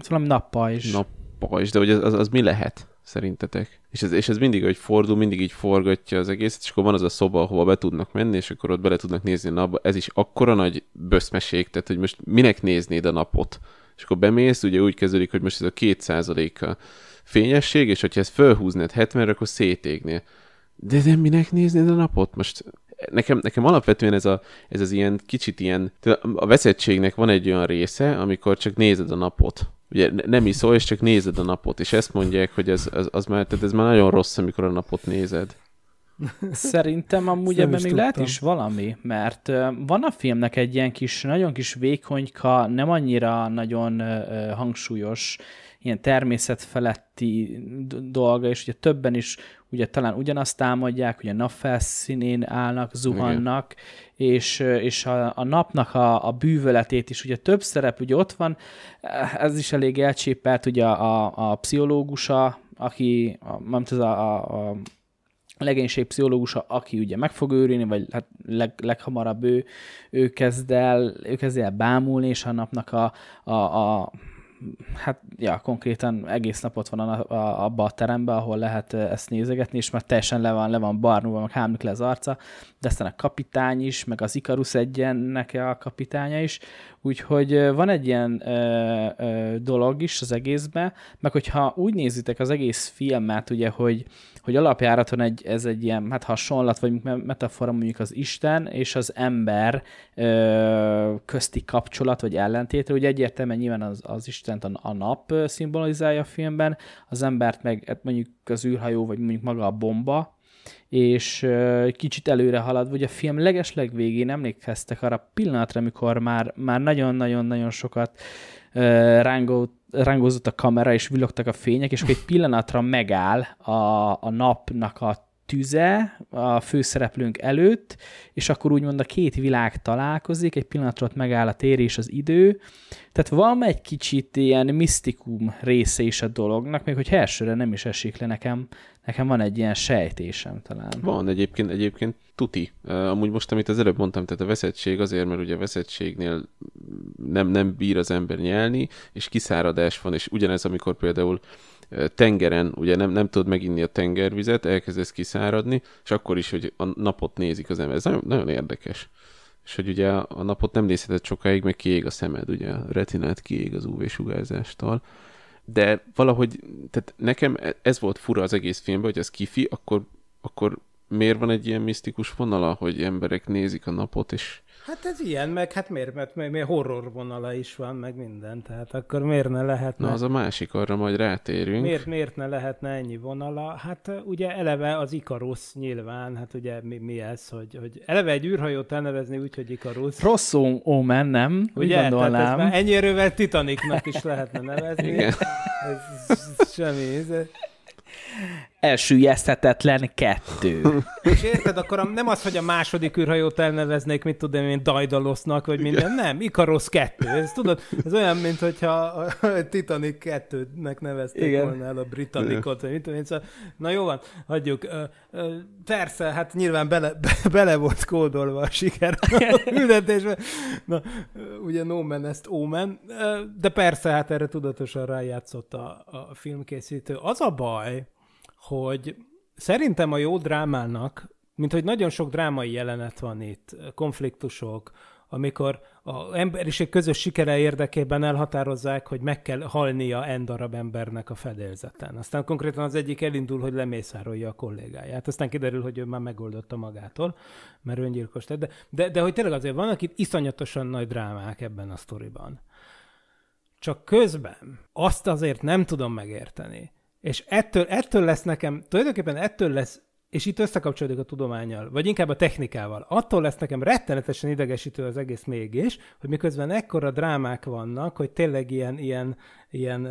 Ez valami nappajzs. Nappajzs, de hogy az, az, az mi lehet? Szerintetek? És ez, és ez mindig, hogy fordul, mindig így forgatja az egészet, és akkor van az a szoba, ahova be tudnak menni, és akkor ott bele tudnak nézni a napba. Ez is akkora nagy böszmeség, tehát hogy most minek néznéd a napot? És akkor bemész, ugye úgy kezdődik, hogy most ez a 2%-a fényesség, és hogyha ezt fölhúznád 70 akkor szétégnél. De nem minek néznéd a napot? Most nekem, nekem alapvetően ez, a, ez az ilyen kicsit ilyen, a veszettségnek van egy olyan része, amikor csak nézed a napot ugye nem iszol, és csak nézed a napot, és ezt mondják, hogy ez, az, az már, tehát ez már nagyon rossz, amikor a napot nézed. Szerintem amúgy ebben még tudtam. lehet is valami, mert van a filmnek egy ilyen kis, nagyon kis vékonyka, nem annyira nagyon hangsúlyos ilyen természetfeletti dolga, és ugye többen is ugye talán ugyanazt támadják, ugye nap felszínén állnak, zuhannak, Igen. és, és a, a napnak a, a bűvöletét is, ugye több szerep ugye ott van, ez is elég elcsépelt, ugye a, a pszichológusa, aki, nem tudom, a, a, a legénység pszichológusa, aki ugye meg fog őrülni, vagy hát leg, leghamarabb ő, ő kezd el, ő kezd el bámulni, és a napnak a, a, a hát ja, konkrétan egész napot van a, a, abba a teremben, ahol lehet eh, ezt nézegetni, és már teljesen le van, le van barnulva, meg hámlik le az arca, de aztán a kapitány is, meg az Icarus egyennek a kapitánya is, úgyhogy van egy ilyen ö, ö, dolog is az egészben, meg hogyha úgy nézitek az egész filmet, ugye, hogy, hogy alapjáraton egy, ez egy ilyen hát hasonlat, vagy metafora mondjuk az Isten és az ember ö, közti kapcsolat, vagy ellentétre, ugye egyértelműen nyilván az, az Isten a, a nap szimbolizálja a filmben, az embert meg hát mondjuk az űrhajó, vagy mondjuk maga a bomba, és kicsit előre halad hogy a film legesleg végén emlékeztek arra pillanatra, amikor már, már nagyon-nagyon-nagyon sokat rángolt rángózott a kamera, és villogtak a fények, és akkor egy pillanatra megáll a, a napnak a tüze a főszereplőnk előtt, és akkor úgymond a két világ találkozik, egy pillanatra ott megáll a tér és az idő. Tehát van egy kicsit ilyen misztikum része is a dolognak, még hogy elsőre nem is esik le nekem, nekem van egy ilyen sejtésem talán. Van egyébként, egyébként tuti. Amúgy most, amit az előbb mondtam, tehát a veszettség azért, mert ugye a veszettségnél nem, nem bír az ember nyelni, és kiszáradás van, és ugyanez, amikor például tengeren, ugye nem, nem tudod meginni a tengervizet, elkezdesz kiszáradni, és akkor is, hogy a napot nézik az ember. Ez nagyon, nagyon érdekes. És hogy ugye a napot nem nézheted sokáig, meg kiég a szemed, ugye a retinát kiég az UV-sugárzástól. De valahogy, tehát nekem e, ez volt fura az egész filmben, hogy az kifi, akkor, akkor miért van egy ilyen misztikus vonala, hogy emberek nézik a napot, és... Hát ez ilyen, meg hát miért, mert még horror vonala is van, meg minden, tehát akkor miért ne lehetne... Na az a másik, arra majd rátérünk. Miért, miért ne lehetne ennyi vonala? Hát ugye eleve az Ikarusz nyilván, hát ugye mi, mi ez, hogy, hogy eleve egy űrhajót elnevezni úgy, hogy Ikarusz. Rossz omen, nem? Ugye, gondolnám. Tehát ez ennyi erővel Titanicnak is lehetne nevezni. Igen. Ez, ez semmi, ez elsüllyezhetetlen kettő. És érted, akkor nem az, hogy a második űrhajót elneveznék, mit tudom én, Dajdalosznak, vagy minden, nem, Ikarosz kettő. Ez tudod, ez olyan, mint hogyha a Titanic kettőnek nevezték Igen. volna el a Britannikot, vagy mit tudom én, szóval, na jó van, hagyjuk. Persze, hát nyilván bele, bele volt kódolva a siker a Na, ugye No Man ezt Omen, de persze, hát erre tudatosan rájátszott a, a filmkészítő. Az a baj, hogy szerintem a jó drámának, mint hogy nagyon sok drámai jelenet van itt, konfliktusok, amikor a emberiség közös sikere érdekében elhatározzák, hogy meg kell halnia en darab embernek a fedélzeten. Aztán konkrétan az egyik elindul, hogy lemészárolja a kollégáját. Aztán kiderül, hogy ő már megoldotta magától, mert öngyilkos lett. De, de, de hogy tényleg azért vannak itt iszonyatosan nagy drámák ebben a sztoriban. Csak közben azt azért nem tudom megérteni, és ettől, ettől lesz nekem, tulajdonképpen ettől lesz, és itt összekapcsolódik a tudományjal, vagy inkább a technikával, attól lesz nekem rettenetesen idegesítő az egész mégis, hogy miközben ekkora drámák vannak, hogy tényleg ilyen, ilyen, ilyen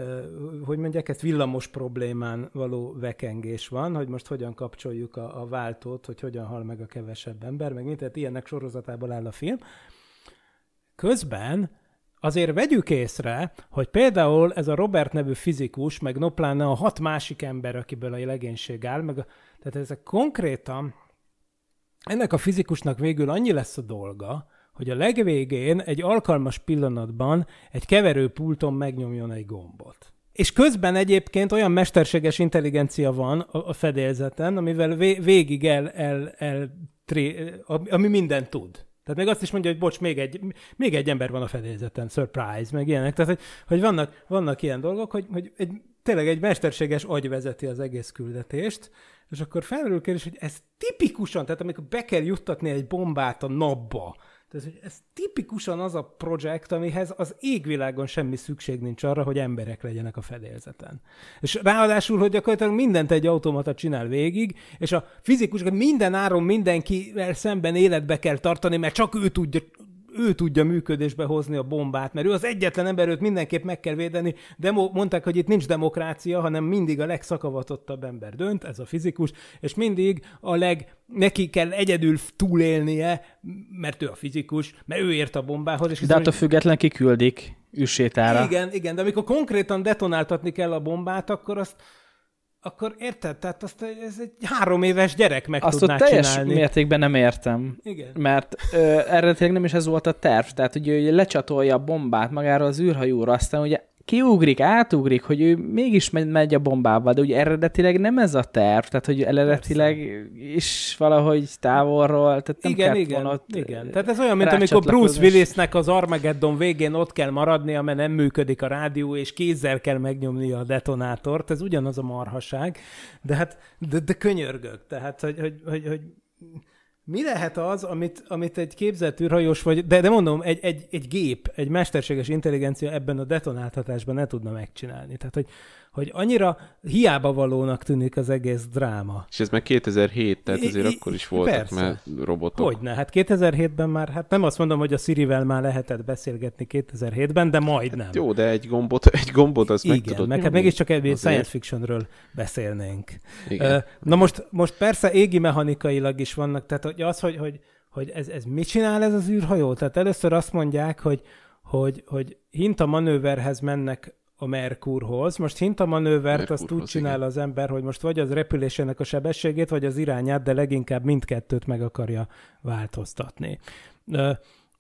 hogy mondják ezt, villamos problémán való vekengés van, hogy most hogyan kapcsoljuk a, a váltót, hogy hogyan hal meg a kevesebb ember, meg tehát ilyennek sorozatából áll a film. Közben Azért vegyük észre, hogy például ez a Robert nevű fizikus, meg nopláne a hat másik ember, akiből a legénység áll, meg a, tehát ezek konkrétan ennek a fizikusnak végül annyi lesz a dolga, hogy a legvégén egy alkalmas pillanatban egy keverőpulton megnyomjon egy gombot. És közben egyébként olyan mesterséges intelligencia van a, a fedélzeten, amivel vé, végig el, el, el tri, ami mindent tud. Tehát meg azt is mondja, hogy bocs, még egy, még egy ember van a fedélzeten, surprise, meg ilyenek. Tehát, hogy, hogy vannak, vannak ilyen dolgok, hogy, hogy egy, tényleg egy mesterséges agy vezeti az egész küldetést, és akkor felmerül kérdés, hogy ez tipikusan, tehát amikor be kell juttatni egy bombát a napba, tehát, hogy ez tipikusan az a projekt, amihez az égvilágon semmi szükség nincs arra, hogy emberek legyenek a fedélzeten. És ráadásul, hogy gyakorlatilag mindent egy automata csinál végig, és a fizikus minden áron mindenkivel szemben életbe kell tartani, mert csak ő tudja ő tudja működésbe hozni a bombát, mert ő az egyetlen ember, őt mindenképp meg kell védeni. Demo, mondták, hogy itt nincs demokrácia, hanem mindig a legszakavatottabb ember dönt, ez a fizikus, és mindig a leg, neki kell egyedül túlélnie, mert ő a fizikus, mert ő ért a bombához. És de a független kiküldik üssétára. Igen, igen, de amikor konkrétan detonáltatni kell a bombát, akkor azt, akkor érted? Tehát azt ez egy három éves gyerek meg azt tudná teljes csinálni. mértékben nem értem. Igen. Mert ö, eredetileg nem is ez volt a terv. Tehát ugye, ugye lecsatolja a bombát magára az űrhajóra, aztán ugye kiugrik, átugrik, hogy ő mégis megy, a bombával, de ugye eredetileg nem ez a terv, tehát hogy eredetileg is valahogy távolról, tehát nem igen, igen, ott igen. Tehát ez olyan, mint amikor Bruce Willisnek az Armageddon végén ott kell maradni, mert nem működik a rádió, és kézzel kell megnyomni a detonátort, ez ugyanaz a marhaság, de hát de, de könyörgök, tehát hogy, hogy, hogy, hogy mi lehet az, amit, amit egy képzett űrhajós vagy, de, de mondom, egy, egy, egy gép, egy mesterséges intelligencia ebben a detonáltatásban ne tudna megcsinálni. Tehát, hogy hogy annyira hiába valónak tűnik az egész dráma. És ez meg 2007, tehát azért I, akkor is voltak persze. már robotok. Hogyne, hát 2007-ben már, hát nem azt mondom, hogy a Sirivel már lehetett beszélgetni 2007-ben, de majdnem. Hát jó, de egy gombot, egy gombot azt Igen, meg tudod meg, hát mégiscsak egy azért. science fictionről beszélnénk. Igen. Na most, most persze égi mechanikailag is vannak, tehát hogy az, hogy, hogy, hogy ez, ez mit csinál ez az űrhajó? Tehát először azt mondják, hogy, hogy, hogy hinta manőverhez mennek a Merkurhoz. Most hintamanővert azt úgy csinál igen. az ember, hogy most vagy az repülésének a sebességét, vagy az irányát, de leginkább mindkettőt meg akarja változtatni.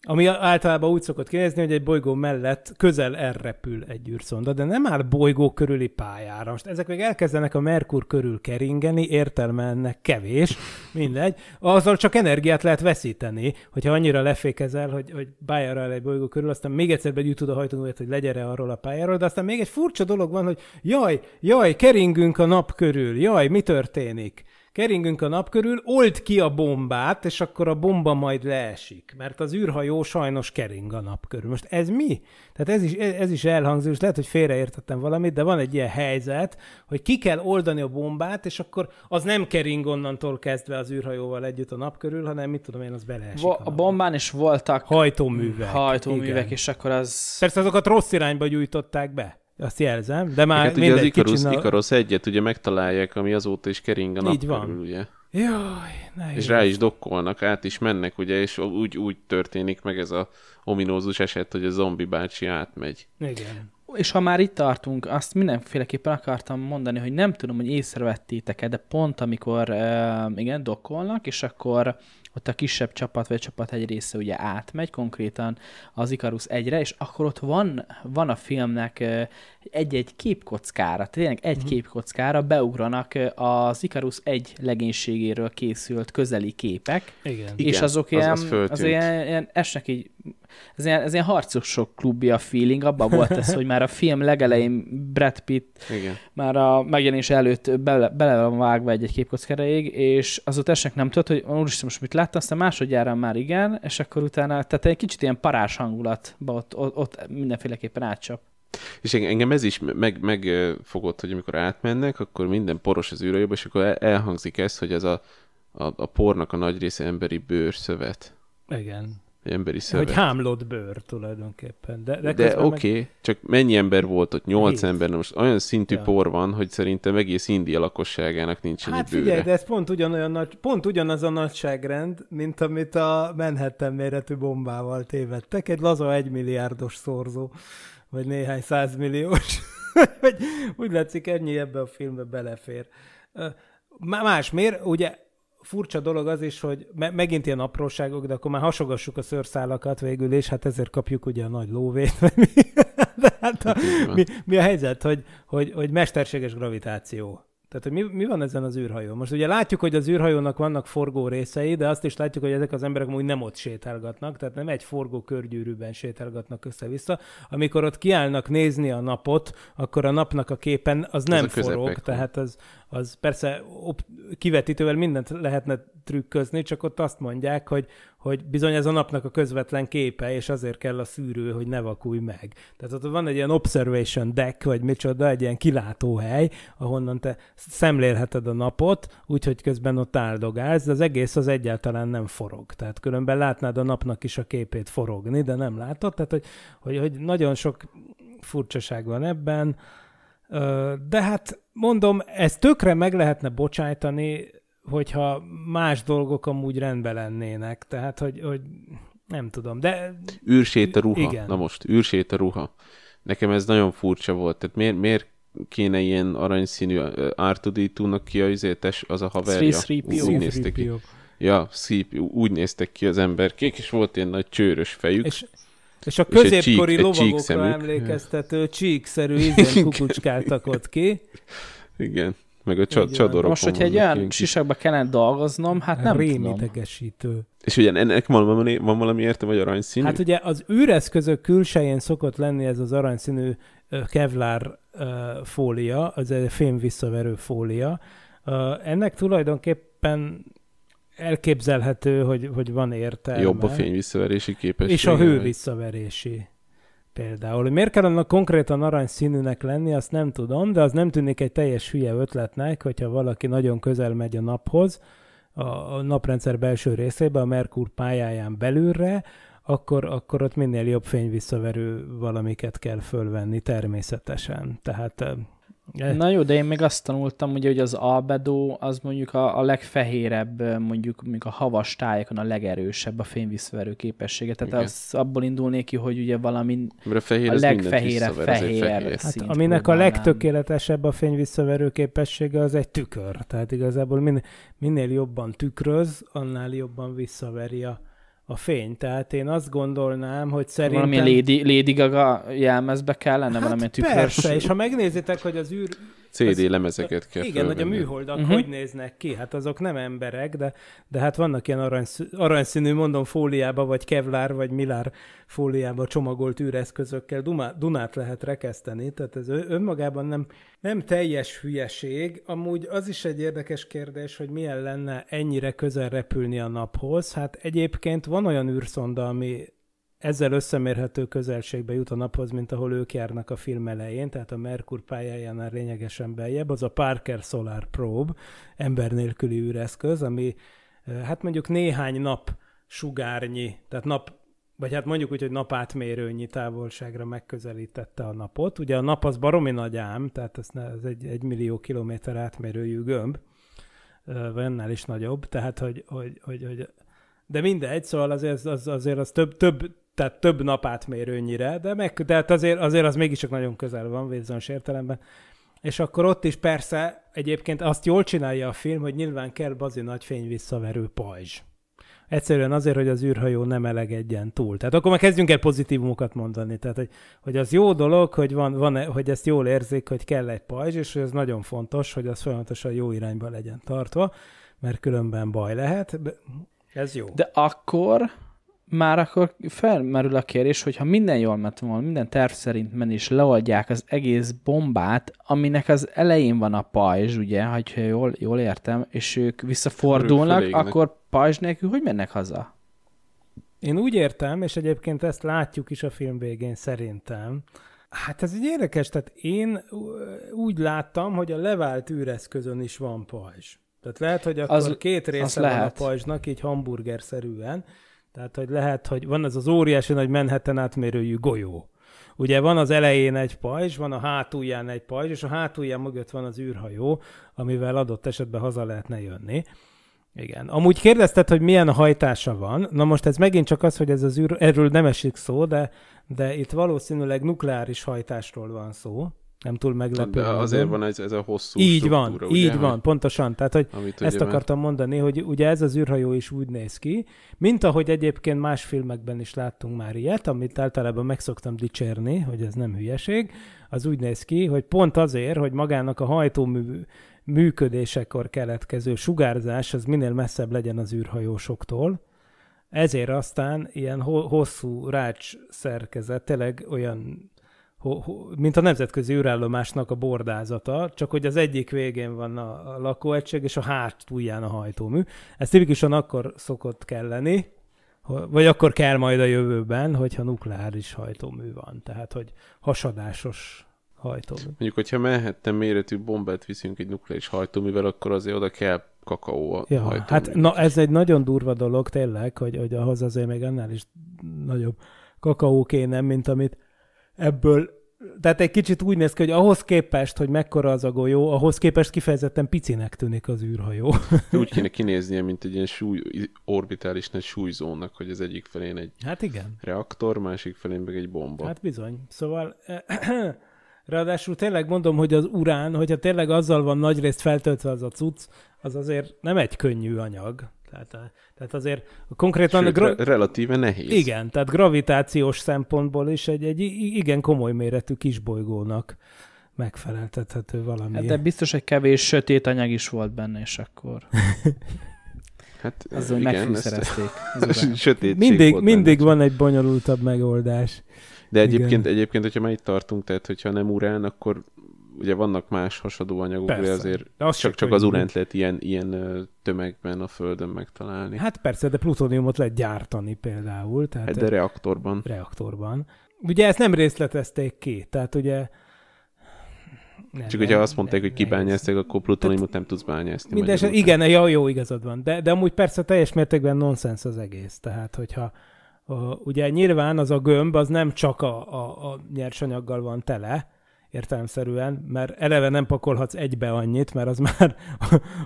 Ami általában úgy szokott kinézni, hogy egy bolygó mellett közel elrepül egy űrszonda, de nem áll bolygó körüli pályára. Most ezek még elkezdenek a Merkur körül keringeni, értelme ennek kevés, mindegy. Azzal csak energiát lehet veszíteni, hogyha annyira lefékezel, hogy, hogy pályára áll egy bolygó körül, aztán még egyszer begyűjt a hajtónóját, hogy legyere arról a pályáról, de aztán még egy furcsa dolog van, hogy jaj, jaj, keringünk a nap körül, jaj, mi történik? keringünk a nap körül, old ki a bombát, és akkor a bomba majd leesik, mert az űrhajó sajnos kering a nap körül. Most ez mi? Tehát ez is, ez is elhangzó, és lehet, hogy félreértettem valamit, de van egy ilyen helyzet, hogy ki kell oldani a bombát, és akkor az nem kering onnantól kezdve az űrhajóval együtt a nap körül, hanem mit tudom én, az beleesik. Va- a, a bombán is voltak hajtóművek. Hajtóművek, igen. és akkor az... Persze azokat rossz irányba gyújtották be. Azt jelzem, de már hát ugye az Icarus, kicsinál... egyet ugye megtalálják, ami azóta is kering a nap Így van. Körül, ugye? Jaj, ne És rá is dokkolnak, át is mennek, ugye, és úgy, úgy történik meg ez a ominózus eset, hogy a zombi bácsi átmegy. Igen. És ha már itt tartunk, azt mindenféleképpen akartam mondani, hogy nem tudom, hogy észrevettétek-e, de pont amikor, uh, igen, dokkolnak, és akkor ott a kisebb csapat vagy csapat egy része ugye átmegy konkrétan az Icarus egyre, és akkor ott van, van a filmnek egy-egy képkockára, tényleg egy uh-huh. képkockára beugranak az Icarus egy legénységéről készült közeli képek, Igen. és Igen, azok ilyen, az, az, az ilyen, ilyen esnek így ez ilyen, ez ilyen harcosok klubja feeling, abban volt ez, hogy már a film legelején Brad Pitt Igen. már a megjelenés előtt bele, bele van vágva egy-egy képkockereig, és azóta esnek nem tudott, hogy úristen, most mit láttam, aztán másodjára már igen, és akkor utána, tehát egy kicsit ilyen parás hangulatba ott, ott, ott mindenféleképpen átcsap. És engem ez is meg, megfogott, hogy amikor átmennek, akkor minden poros az űrhajóba, és akkor elhangzik ez, hogy ez a, a, a pornak a nagy része emberi bőrszövet. Igen emberi szövet. Hogy hámlott bőr tulajdonképpen. De, de, de oké, okay, meg... csak mennyi ember volt ott? Nyolc ember, na most olyan szintű ja. por van, hogy szerintem egész India lakosságának nincs hát ennyi bőre. figyelj, de ez pont, ugyanolyan nagy, pont ugyanaz a nagyságrend, mint amit a Manhattan méretű bombával tévedtek. Egy laza egymilliárdos szorzó, vagy néhány százmilliós. úgy látszik, ennyi ebbe a filmbe belefér. Más miért? Ugye furcsa dolog az is, hogy me- megint ilyen apróságok, de akkor már hasogassuk a szőrszálakat végül, és hát ezért kapjuk ugye a nagy lóvét. de hát a, hát mi, mi a helyzet, hogy, hogy, hogy mesterséges gravitáció tehát, hogy mi, mi van ezen az űrhajón? Most ugye látjuk, hogy az űrhajónak vannak forgó részei, de azt is látjuk, hogy ezek az emberek úgy nem ott sétálgatnak, tehát nem egy forgó körgyűrűben sétálgatnak össze-vissza. Amikor ott kiállnak nézni a napot, akkor a napnak a képen az nem a forog, közepek, tehát az, az persze op- kivetítővel mindent lehetne trükközni, csak ott azt mondják, hogy, hogy bizony ez a napnak a közvetlen képe, és azért kell a szűrő, hogy ne vakulj meg. Tehát ott van egy ilyen observation deck, vagy micsoda, egy ilyen kilátóhely, ahonnan te szemlélheted a napot, úgyhogy közben ott áldogálsz, de az egész az egyáltalán nem forog. Tehát különben látnád a napnak is a képét forogni, de nem látod. Tehát, hogy, hogy, hogy nagyon sok furcsaság van ebben, de hát mondom, ezt tökre meg lehetne bocsájtani, hogyha más dolgok amúgy rendben lennének. Tehát, hogy, hogy nem tudom, de... Űrsét a ruha. Igen. Na most, űrsét a ruha. Nekem ez nagyon furcsa volt. Tehát miért, miért kéne ilyen aranyszínű R2D2-nak ki a üzétes, az a haverja? Úgy néztek ki. Ja, szép, úgy néztek ki az emberkék, és volt ilyen nagy csőrös fejük. És, és a középkori és csík, lovagokra emlékeztető csíkszerű ízen kukucskáltak ott ki. Igen. Meg a csa- csadorokon Most, hogyha egy olyan sisakba kellene dolgoznom, hát nem Rémidegesítő. Tudom. És ugye ennek van valami, van valami érte, vagy aranyszínű? Hát ugye az űreszközök külsején szokott lenni ez az aranyszínű kevlár fólia, az egy fém visszaverő fólia. Ennek tulajdonképpen elképzelhető, hogy, hogy van értelme. Jobb a fény visszaverési képessége. És a hő visszaverési. Például, hogy miért annak konkrétan aranyszínűnek lenni, azt nem tudom, de az nem tűnik egy teljes hülye ötletnek, hogyha valaki nagyon közel megy a naphoz, a naprendszer belső részébe, a Merkur pályáján belülre, akkor, akkor ott minél jobb fényvisszaverő valamiket kell fölvenni természetesen. Tehát Eh. Na jó, de én még azt tanultam, ugye, hogy az albedó az mondjuk a, a legfehérebb, eh, mondjuk, mondjuk a havas tájakon a legerősebb a fényvisszaverő képessége. Tehát az, abból indulnék ki, hogy ugye valami a, fehér, a legfehérebb fehér. fehér. Hát, aminek a legtökéletesebb a fényvisszaverő képessége az egy tükör. Tehát igazából minél, minél jobban tükröz, annál jobban visszaveri a, a fény. Tehát én azt gondolnám, hogy szóval szerintem... Valami Lady, Lady Gaga jelmezbe kellene, hát valami tükrös... persze, és ha megnézitek, hogy az űr, CD az, lemezeket kell Igen, hogy a műholdak uh-huh. hogy néznek ki? Hát azok nem emberek, de, de hát vannak ilyen aranyszínű, aranyszínű mondom, fóliába, vagy kevlár, vagy milár fóliába csomagolt űreszközökkel Dumá, Dunát lehet rekeszteni, tehát ez önmagában nem, nem teljes hülyeség. Amúgy az is egy érdekes kérdés, hogy milyen lenne ennyire közel repülni a naphoz. Hát egyébként van olyan űrszonda, ami ezzel összemérhető közelségbe jut a naphoz, mint ahol ők járnak a film elején, tehát a Merkur pályájánál lényegesen beljebb, az a Parker Solar Probe, ember nélküli űreszköz, ami eh, hát mondjuk néhány nap sugárnyi, tehát nap, vagy hát mondjuk úgy, hogy átmérőnyi távolságra megközelítette a napot. Ugye a nap az baromi nagy ám, tehát ez, ez egy, egy millió kilométer átmérőjű gömb, eh, vagy ennél is nagyobb, tehát hogy, hogy, hogy, hogy de mindegy, szóval azért, az, azért az több, több, tehát több nap átmérőnyire, de, meg, de hát azért, azért az mégiscsak nagyon közel van bizonyos értelemben. És akkor ott is persze egyébként azt jól csinálja a film, hogy nyilván kell bazi nagy fény visszaverő pajzs. Egyszerűen azért, hogy az űrhajó nem elegedjen túl. Tehát akkor már kezdjünk el pozitívumokat mondani. Tehát, hogy, hogy az jó dolog, hogy, van, van, hogy ezt jól érzik, hogy kell egy pajzs, és hogy ez nagyon fontos, hogy az folyamatosan jó irányba legyen tartva, mert különben baj lehet. Ez jó. De akkor már akkor felmerül a kérdés, hogy ha minden jól ment volna, minden terv szerint men is leoldják az egész bombát, aminek az elején van a pajzs, ugye, ha jól, jól értem, és ők visszafordulnak, akkor pajzs nélkül hogy mennek haza? Én úgy értem, és egyébként ezt látjuk is a film végén szerintem, Hát ez egy érdekes, tehát én úgy láttam, hogy a levált űreszközön is van pajzs. Tehát lehet, hogy akkor az, két része van lehet. a pajzsnak, így hamburgerszerűen, tehát, hogy lehet, hogy van ez az óriási nagy Manhattan átmérőjű golyó. Ugye van az elején egy pajzs, van a hátulján egy pajzs, és a hátulján mögött van az űrhajó, amivel adott esetben haza lehetne jönni. Igen. Amúgy kérdezted, hogy milyen hajtása van. Na most ez megint csak az, hogy ez az űr, erről nem esik szó, de, de itt valószínűleg nukleáris hajtásról van szó nem túl meglepő. De azért van ez, ez a hosszú Így van, ugye? így van, pontosan. Tehát, hogy Amit ezt akartam mert... mondani, hogy ugye ez az űrhajó is úgy néz ki, mint ahogy egyébként más filmekben is láttunk már ilyet, amit általában megszoktam dicsérni, hogy ez nem hülyeség, az úgy néz ki, hogy pont azért, hogy magának a hajtómű működésekor keletkező sugárzás az minél messzebb legyen az űrhajósoktól, ezért aztán ilyen hosszú rács szerkezet, tényleg olyan mint a nemzetközi űrállomásnak a bordázata, csak hogy az egyik végén van a, lakóegység, és a hátulján a hajtómű. Ez tipikusan akkor szokott kelleni, vagy akkor kell majd a jövőben, hogyha nukleáris hajtómű van, tehát hogy hasadásos hajtómű. Mondjuk, hogyha mehettem méretű bombát viszünk egy nukleáris hajtóművel, akkor azért oda kell kakaó a ja, hajtómű. Hát na, ez egy nagyon durva dolog tényleg, hogy, hogy ahhoz azért még annál is nagyobb kakaó kéne, mint amit ebből, tehát egy kicsit úgy néz ki, hogy ahhoz képest, hogy mekkora az a golyó, ahhoz képest kifejezetten picinek tűnik az űrhajó. úgy kéne kinéznie, mint egy ilyen súly, orbitális nagy súlyzónak, hogy az egyik felén egy hát igen. reaktor, másik felén meg egy bomba. Hát bizony. Szóval Ráadásul tényleg mondom, hogy az urán, hogyha tényleg azzal van nagyrészt feltöltve az a cucc, az azért nem egy könnyű anyag. Tehát tehát azért konkrétan... Sőt, gra- relatíve nehéz. Igen, tehát gravitációs szempontból is egy, egy igen komoly méretű kisbolygónak megfeleltethető valami. Hát de biztos egy kevés sötét anyag is volt benne, és akkor... hát Azon hogy megfűszerezték. mindig, volt mindig benne. Szóval. van egy bonyolultabb megoldás. De egyébként, igen. egyébként, hogyha már itt tartunk, tehát hogyha nem urán, akkor ugye vannak más hasadó anyagok, persze, de azért de az csak, csak az uránt lehet ilyen, ilyen tömegben a Földön megtalálni. Hát persze, de plutóniumot lehet gyártani például. Tehát hát de reaktorban. Reaktorban. Ugye ezt nem részletezték ki, tehát ugye nem, Csak ugye azt mondták, nem, hogy kibányázták, akkor plutóniumot nem tudsz bányászni. Mindenesetre igen, jó, jó, igazad van. De, de amúgy persze teljes mértékben nonsens az egész. Tehát, hogyha uh, ugye nyilván az a gömb, az nem csak a, a, a nyersanyaggal van tele, értelemszerűen, mert eleve nem pakolhatsz egybe annyit, mert az már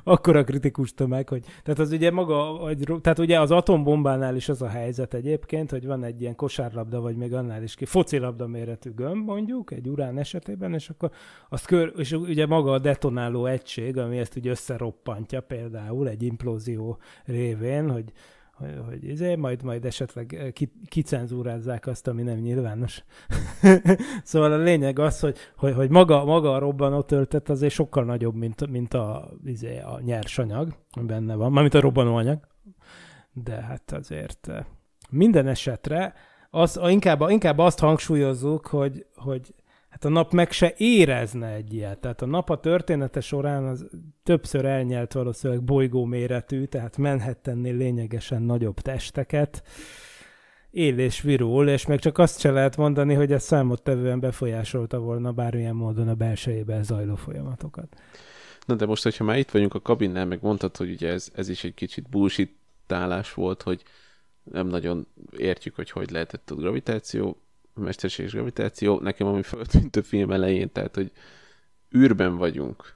akkora kritikus tömeg, hogy tehát az ugye maga, hogy, tehát ugye az atombombánál is az a helyzet egyébként, hogy van egy ilyen kosárlabda, vagy még annál is ki, focilabda méretű gömb mondjuk, egy urán esetében, és akkor azt kör, és ugye maga a detonáló egység, ami ezt ugye összeroppantja például egy implózió révén, hogy hogy, hogy izé, majd, majd esetleg eh, ki, kicenzúrázzák azt, ami nem nyilvános. szóval a lényeg az, hogy, hogy, hogy maga, maga a robbanó töltet azért sokkal nagyobb, mint, mint a, izé, a nyersanyag, ami benne van, mármint a robbanóanyag. De hát azért eh, minden esetre az, inkább, inkább azt hangsúlyozzuk, hogy, hogy hát a nap meg se érezne egy ilyet. Tehát a nap a története során az többször elnyelt valószínűleg méretű, tehát Manhattannél lényegesen nagyobb testeket, él és virul, és még csak azt se lehet mondani, hogy ez számottevően befolyásolta volna bármilyen módon a belsejében zajló folyamatokat. Na de most, hogyha már itt vagyunk a kabinnál, meg mondtad, hogy ugye ez, ez is egy kicsit bullshit volt, hogy nem nagyon értjük, hogy hogy lehetett a gravitáció, mesterséges gravitáció, nekem ami föltűnt a film elején, tehát, hogy űrben vagyunk.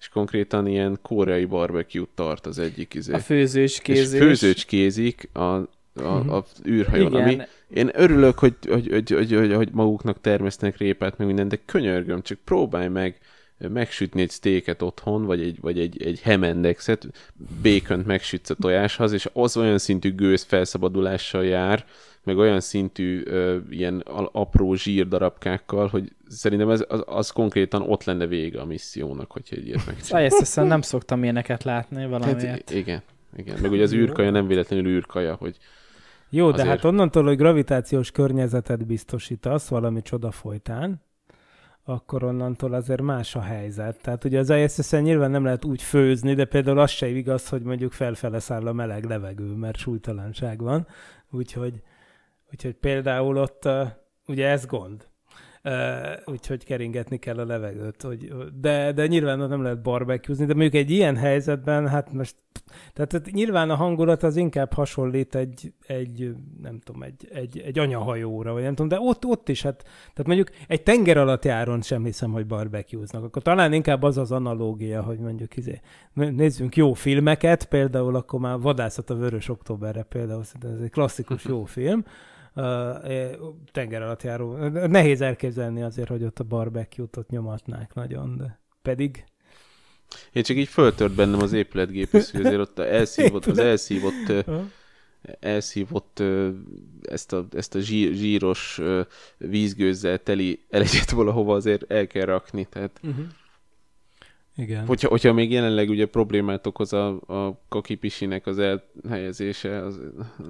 És konkrétan ilyen koreai barbecue tart az egyik izé. A főzőcskézés. És főzőcskézik a, a, uh-huh. a mhm. űrhajón, Igen. ami én örülök, hogy, hogy, hogy, hogy, hogy, hogy maguknak termesznek répát, meg mindent, de könyörgöm, csak próbálj meg megsütni egy steaket otthon, vagy egy, vagy egy, egy hemendexet, békönt megsütsz a tojáshoz, és az olyan szintű gőz felszabadulással jár, meg olyan szintű ö, ilyen apró zsírdarabkákkal, hogy szerintem ez, az, az konkrétan ott lenne vége a missziónak, hogyha egy ilyet megcsinálják. Ezt nem szoktam ilyeneket látni valamiért. Hát, igen, igen. Meg ugye az űrkaja nem véletlenül űrkaja, hogy jó, de azért... hát onnantól, hogy gravitációs környezetet biztosítasz valami csoda folytán, akkor onnantól azért más a helyzet. Tehát ugye az ISS-en nyilván nem lehet úgy főzni, de például az se igaz, hogy mondjuk felfele száll a meleg levegő, mert súlytalanság van. Úgyhogy, úgyhogy például ott ugye ez gond úgyhogy keringetni kell a levegőt. Hogy, de, de nyilván nem lehet barbecuezni, de mondjuk egy ilyen helyzetben, hát most, tehát, tehát nyilván a hangulat az inkább hasonlít egy, egy nem tudom, egy, egy, egy anyahajóra, vagy nem tudom, de ott, ott is, hát, tehát mondjuk egy tenger alatt járon sem hiszem, hogy barbecue Akkor talán inkább az az analógia, hogy mondjuk izé, nézzünk jó filmeket, például akkor már Vadászat a Vörös Októberre például, ez egy klasszikus jó film, tenger alatt járó. Nehéz elképzelni azért, hogy ott a barbecue-t ott nyomatnák nagyon, de pedig én csak így föltört bennem az épületgépész, hogy azért ott elszívott, az elszívott, elszívott ezt a, ezt a zsí, zsíros vízgőzzel teli elegyet valahova azért el kell rakni, tehát uh-huh. Igen. Hogyha, hogyha még jelenleg ugye problémát okoz a, a Pisinek az elhelyezése, az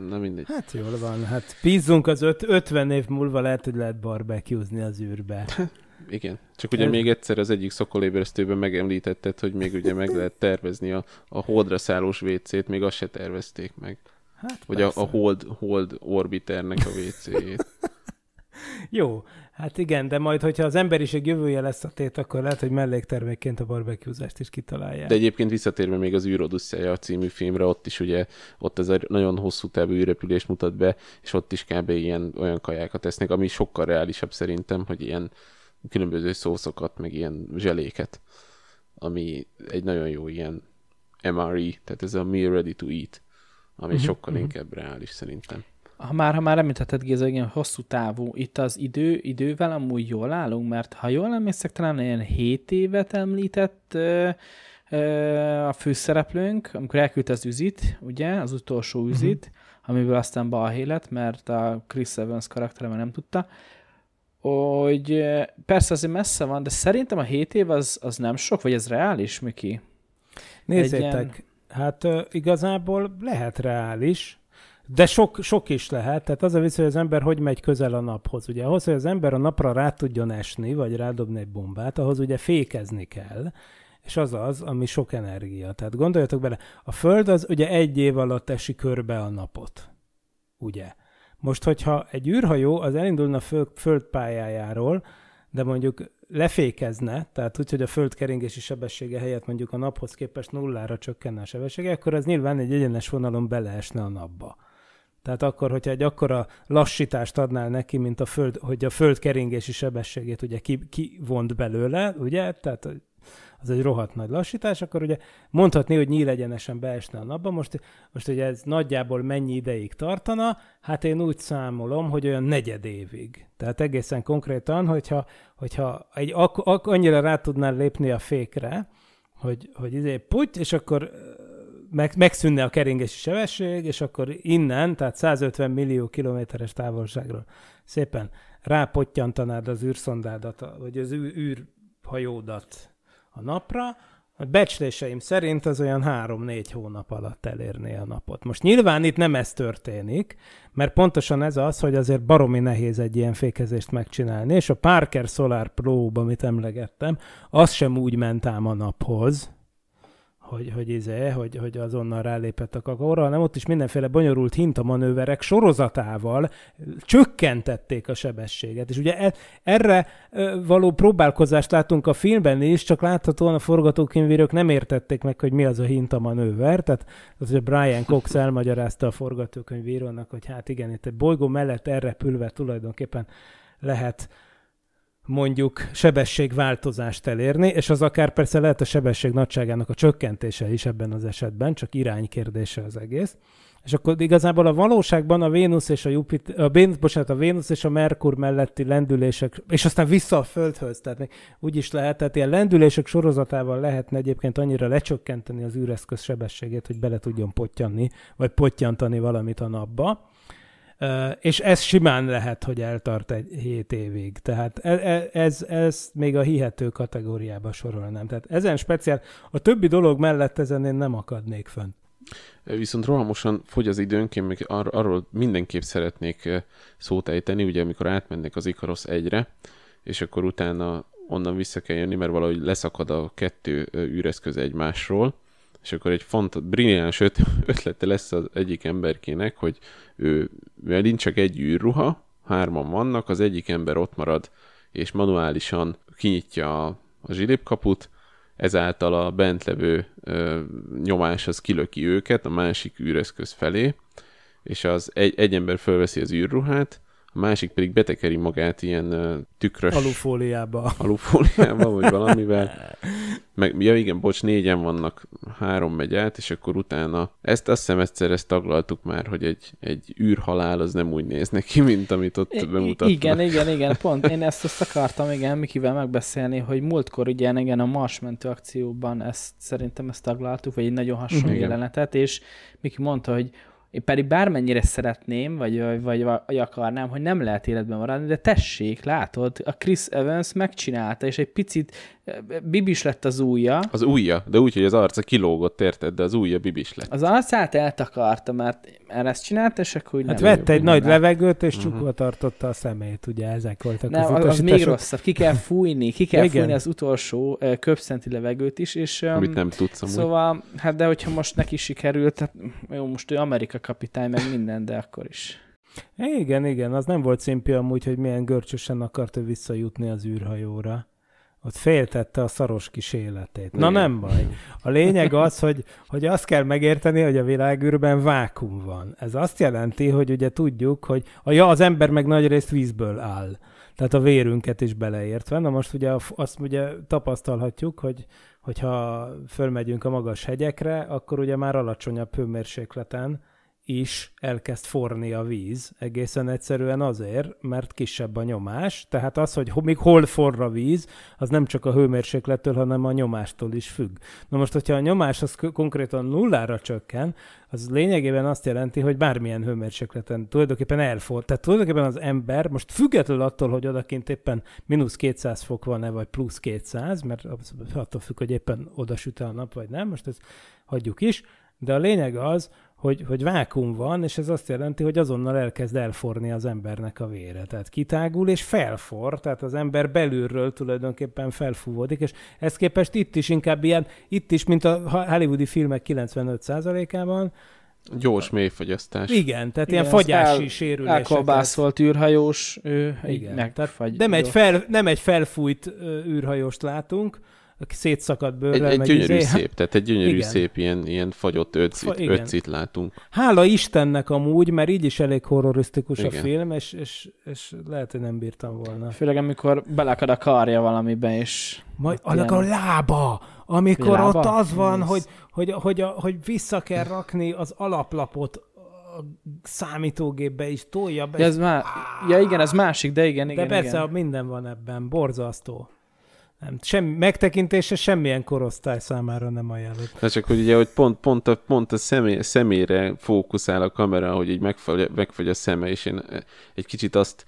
nem mindegy. Hát jól van, hát bízunk az öt, 50 év múlva lehet, hogy lehet barbecuezni az űrbe. Igen. Csak ugye Ez... még egyszer az egyik szokolébresztőben megemlítetted, hogy még ugye meg lehet tervezni a, a holdra szállós WC-t, még azt se tervezték meg. Hát Vagy persze. a, a hold, hold orbiternek a WC-jét. Jó, Hát igen, de majd, hogyha az emberiség jövője lesz a tét, akkor lehet, hogy melléktermékként a barbecuezást is kitalálják. De egyébként visszatérve még az a című filmre, ott is ugye, ott ez egy nagyon hosszú távú űrrepülés mutat be, és ott is kb. ilyen olyan kajákat tesznek, ami sokkal reálisabb szerintem, hogy ilyen különböző szószokat, meg ilyen zseléket, ami egy nagyon jó ilyen MRE, tehát ez a Meal Ready to Eat, ami uh-huh, sokkal uh-huh. inkább reális szerintem. Ha már, ha már említetted Géza, igen, hosszú távú, itt az idő, idővel amúgy jól állunk, mert ha jól emlékszek, talán ilyen 7 évet említett ö, ö, a főszereplőnk, amikor elküldte az üzit, ugye, az utolsó mhm. üzit, uh-huh. amiből aztán balhé lett, mert a Chris Evans karaktere már nem tudta, hogy persze azért messze van, de szerintem a 7 év az, az nem sok, vagy ez reális, Miki? Nézzétek, ilyen... hát igazából lehet reális, de sok, sok is lehet, tehát az a vicc, hogy az ember hogy megy közel a naphoz. Ugye ahhoz, hogy az ember a napra rá tudjon esni, vagy rádobni egy bombát, ahhoz ugye fékezni kell, és az az, ami sok energia. Tehát gondoljatok bele, a Föld az ugye egy év alatt esik körbe a napot, ugye? Most, hogyha egy űrhajó az elindulna a föld, föld pályájáról, de mondjuk lefékezne, tehát úgy, hogy a föld keringési sebessége helyett mondjuk a naphoz képest nullára csökkenne a sebessége, akkor az nyilván egy egyenes vonalon beleesne a napba. Tehát akkor, hogyha egy akkora lassítást adnál neki, mint a föld, hogy a föld keringési sebességét ugye ki, kivont belőle, ugye? Tehát az egy rohadt nagy lassítás, akkor ugye mondhatni, hogy nyílegyenesen beesne a napba. Most, most ugye ez nagyjából mennyi ideig tartana? Hát én úgy számolom, hogy olyan negyed évig. Tehát egészen konkrétan, hogyha, hogyha egy, ak, ak, annyira rá tudnál lépni a fékre, hogy, hogy izé puty, és akkor meg, megszűnne a keringési sebesség, és akkor innen, tehát 150 millió kilométeres távolságról szépen rápottyantanád az űrszondádat, vagy az űrhajódat a napra, a becsléseim szerint az olyan 3-4 hónap alatt elérné a napot. Most nyilván itt nem ez történik, mert pontosan ez az, hogy azért baromi nehéz egy ilyen fékezést megcsinálni, és a Parker Solar Probe, amit emlegettem, az sem úgy ment ám a naphoz, hogy, hogy, izé, hogy, hogy azonnal rálépett a kakaóra, hanem ott is mindenféle bonyolult hintamanőverek sorozatával csökkentették a sebességet. És ugye e, erre való próbálkozást látunk a filmben is, csak láthatóan a forgatókönyvírók nem értették meg, hogy mi az a hintamanőver. Tehát az, hogy Brian Cox elmagyarázta a forgatókönyvírónak, hogy hát igen, itt egy bolygó mellett elrepülve tulajdonképpen lehet mondjuk sebességváltozást elérni, és az akár persze lehet a sebesség nagyságának a csökkentése is ebben az esetben, csak iránykérdése az egész. És akkor igazából a valóságban a Vénusz és a Jupiter, a Vénusz, bocsánat, a Vénusz és a Merkur melletti lendülések, és aztán vissza a Földhöz, tehát úgy is lehet, tehát ilyen lendülések sorozatával lehetne egyébként annyira lecsökkenteni az űreszköz sebességét, hogy bele tudjon pottyanni, vagy potyantani valamit a napba és ez simán lehet, hogy eltart egy hét évig. Tehát e, e, ez, ez, ez még a hihető kategóriába sorolnám. Tehát ezen speciál, a többi dolog mellett ezen én nem akadnék fönn. Viszont rohamosan fogy az időnk, én még ar- arról mindenképp szeretnék szót ejteni, ugye amikor átmennek az Ikarosz egyre, és akkor utána onnan vissza kell jönni, mert valahogy leszakad a kettő űreszköz egymásról, és akkor egy fontos brilliáns ötlete lesz az egyik emberkének, hogy ő, mivel nincs csak egy űrruha, hárman vannak, az egyik ember ott marad, és manuálisan kinyitja a, a zsilipkaput, ezáltal a bent levő ö, nyomás az kilöki őket a másik űreszköz felé, és az egy, egy ember fölveszi az űrruhát, a másik pedig betekeri magát ilyen uh, tükrös... Alufóliába. Alufóliába, vagy valamivel. Meg, ja igen, bocs, négyen vannak, három megy át, és akkor utána... Ezt azt hiszem egyszer ezt taglaltuk már, hogy egy, egy űrhalál az nem úgy néz neki, mint amit ott I- bemutatnak. Igen, igen, igen, pont. Én ezt azt akartam, igen, Mikivel megbeszélni, hogy múltkor ugye igen, a Mars mentő akcióban ezt szerintem ezt taglaltuk, vagy egy nagyon hasonló igen. jelenetet, és Miki mondta, hogy én pedig bármennyire szeretném, vagy, vagy, vagy akarnám, hogy nem lehet életben maradni, de tessék, látod, a Chris Evans megcsinálta, és egy picit eh, bibis lett az újja. Az újja, de úgy, hogy az arca kilógott, érted, de az újja bibis lett. Az arcát eltakarta, mert erre ezt csinálta, és akkor úgy Hát vett egy, egy nagy levegőt, és uh-huh. csukva tartotta a szemét, ugye ezek voltak nem, az, az, az még rosszabb, ki kell fújni, ki kell Igen. fújni az utolsó eh, köpszenti levegőt is, és... Amit nem tudsz amúgy. Szóval, hát de hogyha most neki sikerült, hát jó, most ő Amerika a kapitány, meg minden, de akkor is. Igen, igen, az nem volt szimpi amúgy, hogy milyen görcsösen akart ő visszajutni az űrhajóra. Ott féltette a szaros kis életét. Na igen. nem baj. A lényeg az, hogy, hogy azt kell megérteni, hogy a világűrben vákum van. Ez azt jelenti, hogy ugye tudjuk, hogy a, ja, az ember meg nagy részt vízből áll. Tehát a vérünket is beleértve. Na most ugye azt ugye tapasztalhatjuk, hogy, hogyha fölmegyünk a magas hegyekre, akkor ugye már alacsonyabb hőmérsékleten is elkezd forni a víz, egészen egyszerűen azért, mert kisebb a nyomás, tehát az, hogy még hol forr a víz, az nem csak a hőmérséklettől, hanem a nyomástól is függ. Na most, hogyha a nyomás az konkrétan nullára csökken, az lényegében azt jelenti, hogy bármilyen hőmérsékleten tulajdonképpen elfor. Tehát tulajdonképpen az ember most függetlenül attól, hogy odakint éppen mínusz 200 fok van-e, vagy plusz 200, mert attól függ, hogy éppen odasüt a nap, vagy nem, most ezt hagyjuk is, de a lényeg az, hogy, hogy vákum van, és ez azt jelenti, hogy azonnal elkezd elforni az embernek a vére. Tehát kitágul és felfor, tehát az ember belülről tulajdonképpen felfúvódik, és ezt képest itt is inkább ilyen, itt is, mint a hollywoodi filmek 95%-ában, Gyors mélyfogyasztás. Igen, tehát igen, ilyen fagyási el, sérülések. Elkabászolt űrhajós, ő, igen, Meg, tehát nem, egy fel, nem egy felfújt űrhajóst látunk, szétszakadt bőrrel. Egy, egy gyönyörű izé. szép, tehát egy gyönyörű igen. szép ilyen, ilyen fagyott öccit Fa, látunk. Hála Istennek amúgy, mert így is elég horrorisztikus igen. a film, és, és, és lehet, hogy nem bírtam volna. Főleg, amikor belakad a karja valamiben, és... Majd annak a lába! Amikor lába? ott az van, hogy, hogy, hogy, hogy, hogy vissza kell rakni az alaplapot a számítógépbe is tolja be. Ja, ez már, ja igen, ez másik, de igen, igen. De persze igen. minden van ebben, borzasztó. Nem, sem, megtekintése semmilyen korosztály számára nem ajánlott. Na csak, hogy ugye, hogy pont, pont, a, pont a személy, szemére fókuszál a kamera, hogy így megfagy, megfagy a szeme, és én egy kicsit azt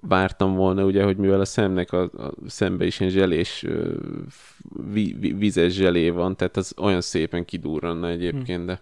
vártam volna, ugye, hogy mivel a szemnek a, a szembe is ilyen zselés, vi, vi, vizes zselé van, tehát az olyan szépen kidurranna egyébként, hmm. de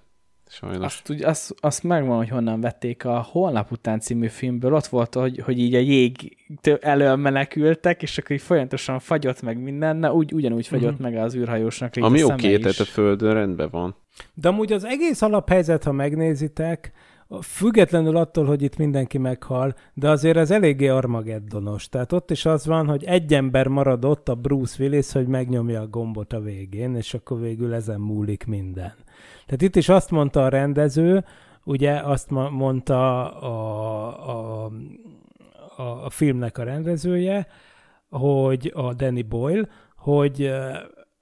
Sajnos. Azt, úgy, azt, azt megvan, hogy honnan vették a Holnap után című filmből. Ott volt, hogy, hogy így a jég elől menekültek, és akkor így folyamatosan fagyott meg minden, na úgy, ugyanúgy fagyott mm meg az űrhajósnak. Ami oké, okay, tehát a Földön rendben van. De amúgy az egész alaphelyzet, ha megnézitek, függetlenül attól, hogy itt mindenki meghal, de azért ez eléggé armageddonos. Tehát ott is az van, hogy egy ember marad ott, a Bruce Willis, hogy megnyomja a gombot a végén, és akkor végül ezen múlik minden. Tehát itt is azt mondta a rendező, ugye azt mondta a, a, a, a filmnek a rendezője, hogy a Danny Boyle, hogy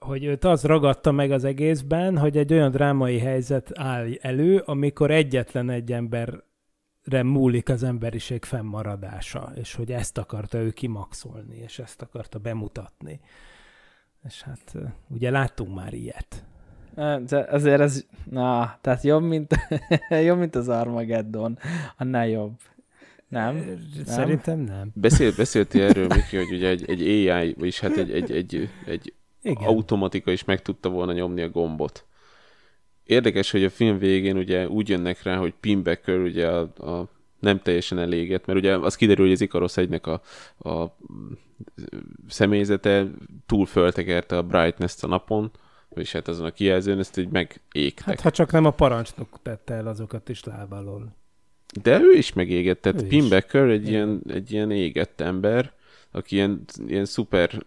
hogy őt az ragadta meg az egészben, hogy egy olyan drámai helyzet áll elő, amikor egyetlen egy emberre múlik az emberiség fennmaradása, és hogy ezt akarta ő kimaxolni, és ezt akarta bemutatni. És hát ugye láttunk már ilyet. De azért ez, na, tehát jobb, mint, jobb, mint az Armageddon, annál jobb. Nem? Szerintem nem. Beszél, beszélti erről, Miki, hogy ugye egy, egy AI, vagyis hát egy, egy, egy, egy igen. automatika is meg tudta volna nyomni a gombot. Érdekes, hogy a film végén ugye úgy jönnek rá, hogy Pinbacker ugye a, a nem teljesen elégett, mert ugye az kiderül, hogy az Ikaros egynek a, a személyzete túl föltekerte a brightness-t a napon, és hát azon a kijelzőn, ezt így megégtek. Hát ha csak nem a parancsnok tette el azokat is lábalól. De ő is megégett, tehát Pinbacker egy ilyen, egy ilyen égett ember, aki ilyen, ilyen szuper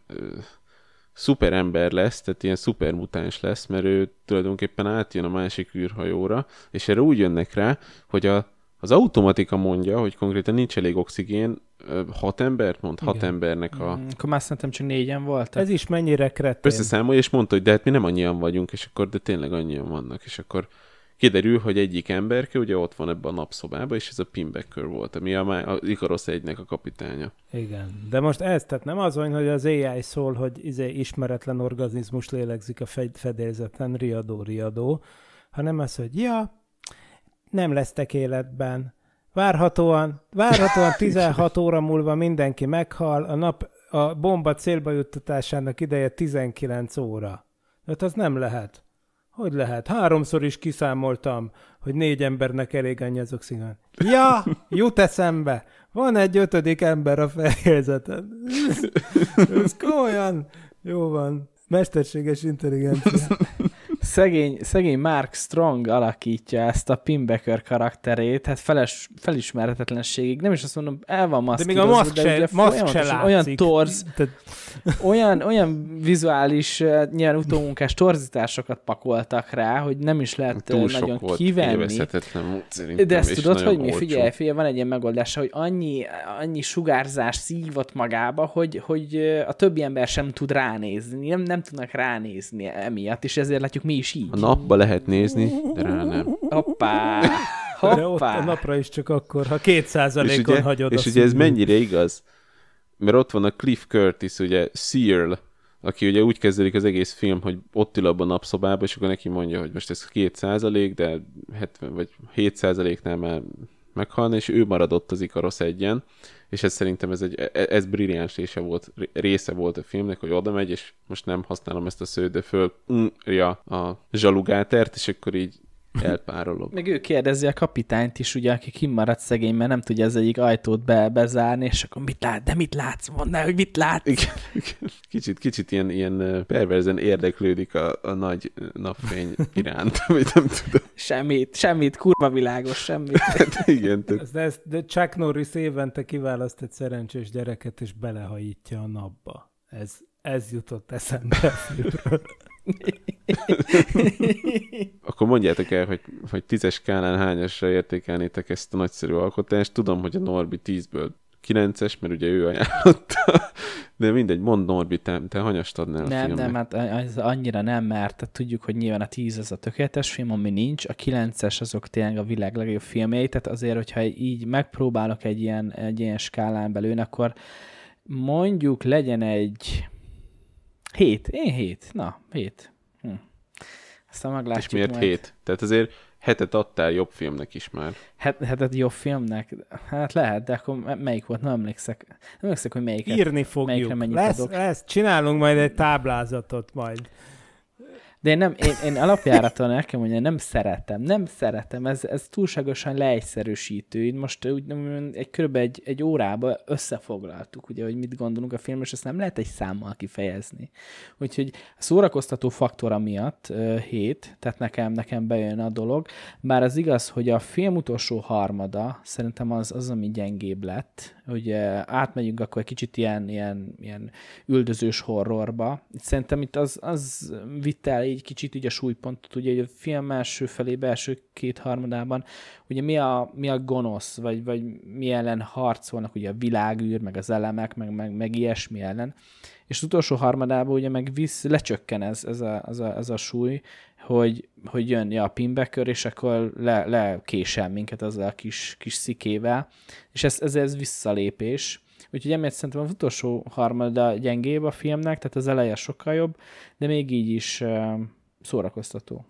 szuper ember lesz, tehát ilyen szuper mutáns lesz, mert ő tulajdonképpen átjön a másik űrhajóra, és erre úgy jönnek rá, hogy a, az automatika mondja, hogy konkrétan nincs elég oxigén, hat embert mond? Igen. Hat embernek a... Mm, akkor már szerintem csak négyen volt. Ez is mennyire kretén. Összeszámolja, és mondta, hogy de hát mi nem annyian vagyunk, és akkor de tényleg annyian vannak, és akkor kiderül, hogy egyik emberke ugye ott van ebben a napszobában, és ez a Pinbacker volt, ami a, a Ikarosz egynek a kapitánya. Igen, de most ez, tehát nem az hogy az AI szól, hogy izé ismeretlen organizmus lélegzik a fedélzeten, riadó, riadó, hanem az, hogy ja, nem lesztek életben, Várhatóan, várhatóan 16 óra múlva mindenki meghal, a nap a bomba célba juttatásának ideje 19 óra. Hát az nem lehet. Hogy lehet? Háromszor is kiszámoltam, hogy négy embernek elég ennyi az oxigén. Ja, jut eszembe! Van egy ötödik ember a feljegyzeten. Ez komolyan jó van. Mesterséges intelligencia. szegény, szegény Mark Strong alakítja ezt a Pinbaker karakterét, hát feles, felismerhetetlenségig. Nem is azt mondom, el van maszk. De még a maszk se, maszk se látszik. Olyan torz, Tehát... olyan, olyan vizuális, eh, nyilván utómunkás torzításokat pakoltak rá, hogy nem is lehet Túl eh, nagyon sok kivenni. Volt, De ezt tudod, hogy mi? Figyelj, figyelj, van egy ilyen megoldása, hogy annyi, annyi sugárzás szívott magába, hogy, hogy eh, a többi ember sem tud ránézni, nem, nem tudnak ránézni emiatt, és ezért látjuk mi is így. A napba lehet nézni, de rá nem. Hoppá! Hoppá! De ott a napra is csak akkor, ha kétszázalékon hagyod. És ugye ez mennyire igaz? Mert ott van a Cliff Curtis, ugye Searle, aki ugye úgy kezdődik az egész film, hogy ott ül abban a napszobában, és akkor neki mondja, hogy most ez két százalék, de 70 vagy 7 százaléknál már meghalni, és ő maradott az Ikarosz egyen, és ez szerintem ez, egy, e-, ez brilliáns része volt, része volt a filmnek, hogy oda megy, és most nem használom ezt a sző, de föl mm, ja, a zsalugátert, és akkor így elpárolok. Meg ő kérdezi a kapitányt is, ugye, aki kimaradt szegény, mert nem tudja az egyik ajtót be, bezárni, és akkor mit lát, de mit látsz? Mondd el, hogy mit látsz? Igen, kicsit, kicsit ilyen, ilyen perverzen érdeklődik a, a nagy napfény iránt, amit nem tudom. Semmit, semmit, kurva világos, semmit. Hát igen. De, de, ezt, de Chuck Norris évente kiválaszt egy szerencsés gyereket, és belehajítja a napba. Ez, ez jutott eszembe a Akkor mondjátok el, hogy, hogy tízes skálán hányasra értékelnétek ezt a nagyszerű alkotást. Tudom, hogy a Norbi tízből kilences, mert ugye ő ajánlotta. De mindegy, mond Norbi, te, te hanyast adnál nem, a filmnek. Nem, hát az annyira nem, mert hát tudjuk, hogy nyilván a tíz az a tökéletes film, ami nincs, a kilences azok tényleg a világ legjobb filmjei, tehát azért, hogyha így megpróbálok egy ilyen, egy ilyen skálán belőn, akkor mondjuk legyen egy Hét? Én hét. Na, hét. Hm. Aztán meglátjuk És miért majd. hét? Tehát azért hetet adtál jobb filmnek is már. Het, hetet jobb filmnek? Hát lehet, de akkor melyik volt? Nem emlékszek. Nem emlékszek, hogy melyiket. Írni fogjuk. Melyikre mennyit lesz, adok. lesz, csinálunk majd egy táblázatot majd. De én, nem, én, én alapjáraton el kell mondjam, nem szeretem, nem szeretem, ez, ez túlságosan leegyszerűsítő. Így most eh, úgy, egy, kb. Egy, egy órába összefoglaltuk, ugye, hogy mit gondolunk a film, és ezt nem lehet egy számmal kifejezni. Úgyhogy a szórakoztató faktora miatt eh, hét, tehát nekem, nekem bejön a dolog, bár az igaz, hogy a film utolsó harmada szerintem az, az ami gyengébb lett, hogy átmegyünk akkor egy kicsit ilyen, ilyen, ilyen üldözős horrorba. Szerintem itt az, az vitt el így kicsit ugye a súlypontot, ugye a film első felében, első kétharmadában, ugye mi a, mi a gonosz, vagy, vagy mi ellen harcolnak, ugye a világűr, meg az elemek, meg, meg, meg ilyesmi ellen. És az utolsó harmadában ugye meg visz, lecsökken ez, ez, a, ez, a, ez a súly, hogy, hogy jön ja, a pinbekör, és akkor le, le késel minket azzal a kis, kis szikével, és ez, ez, ez visszalépés Úgyhogy emiatt szerintem az utolsó harmada gyengébb a filmnek, tehát az eleje sokkal jobb, de még így is szórakoztató.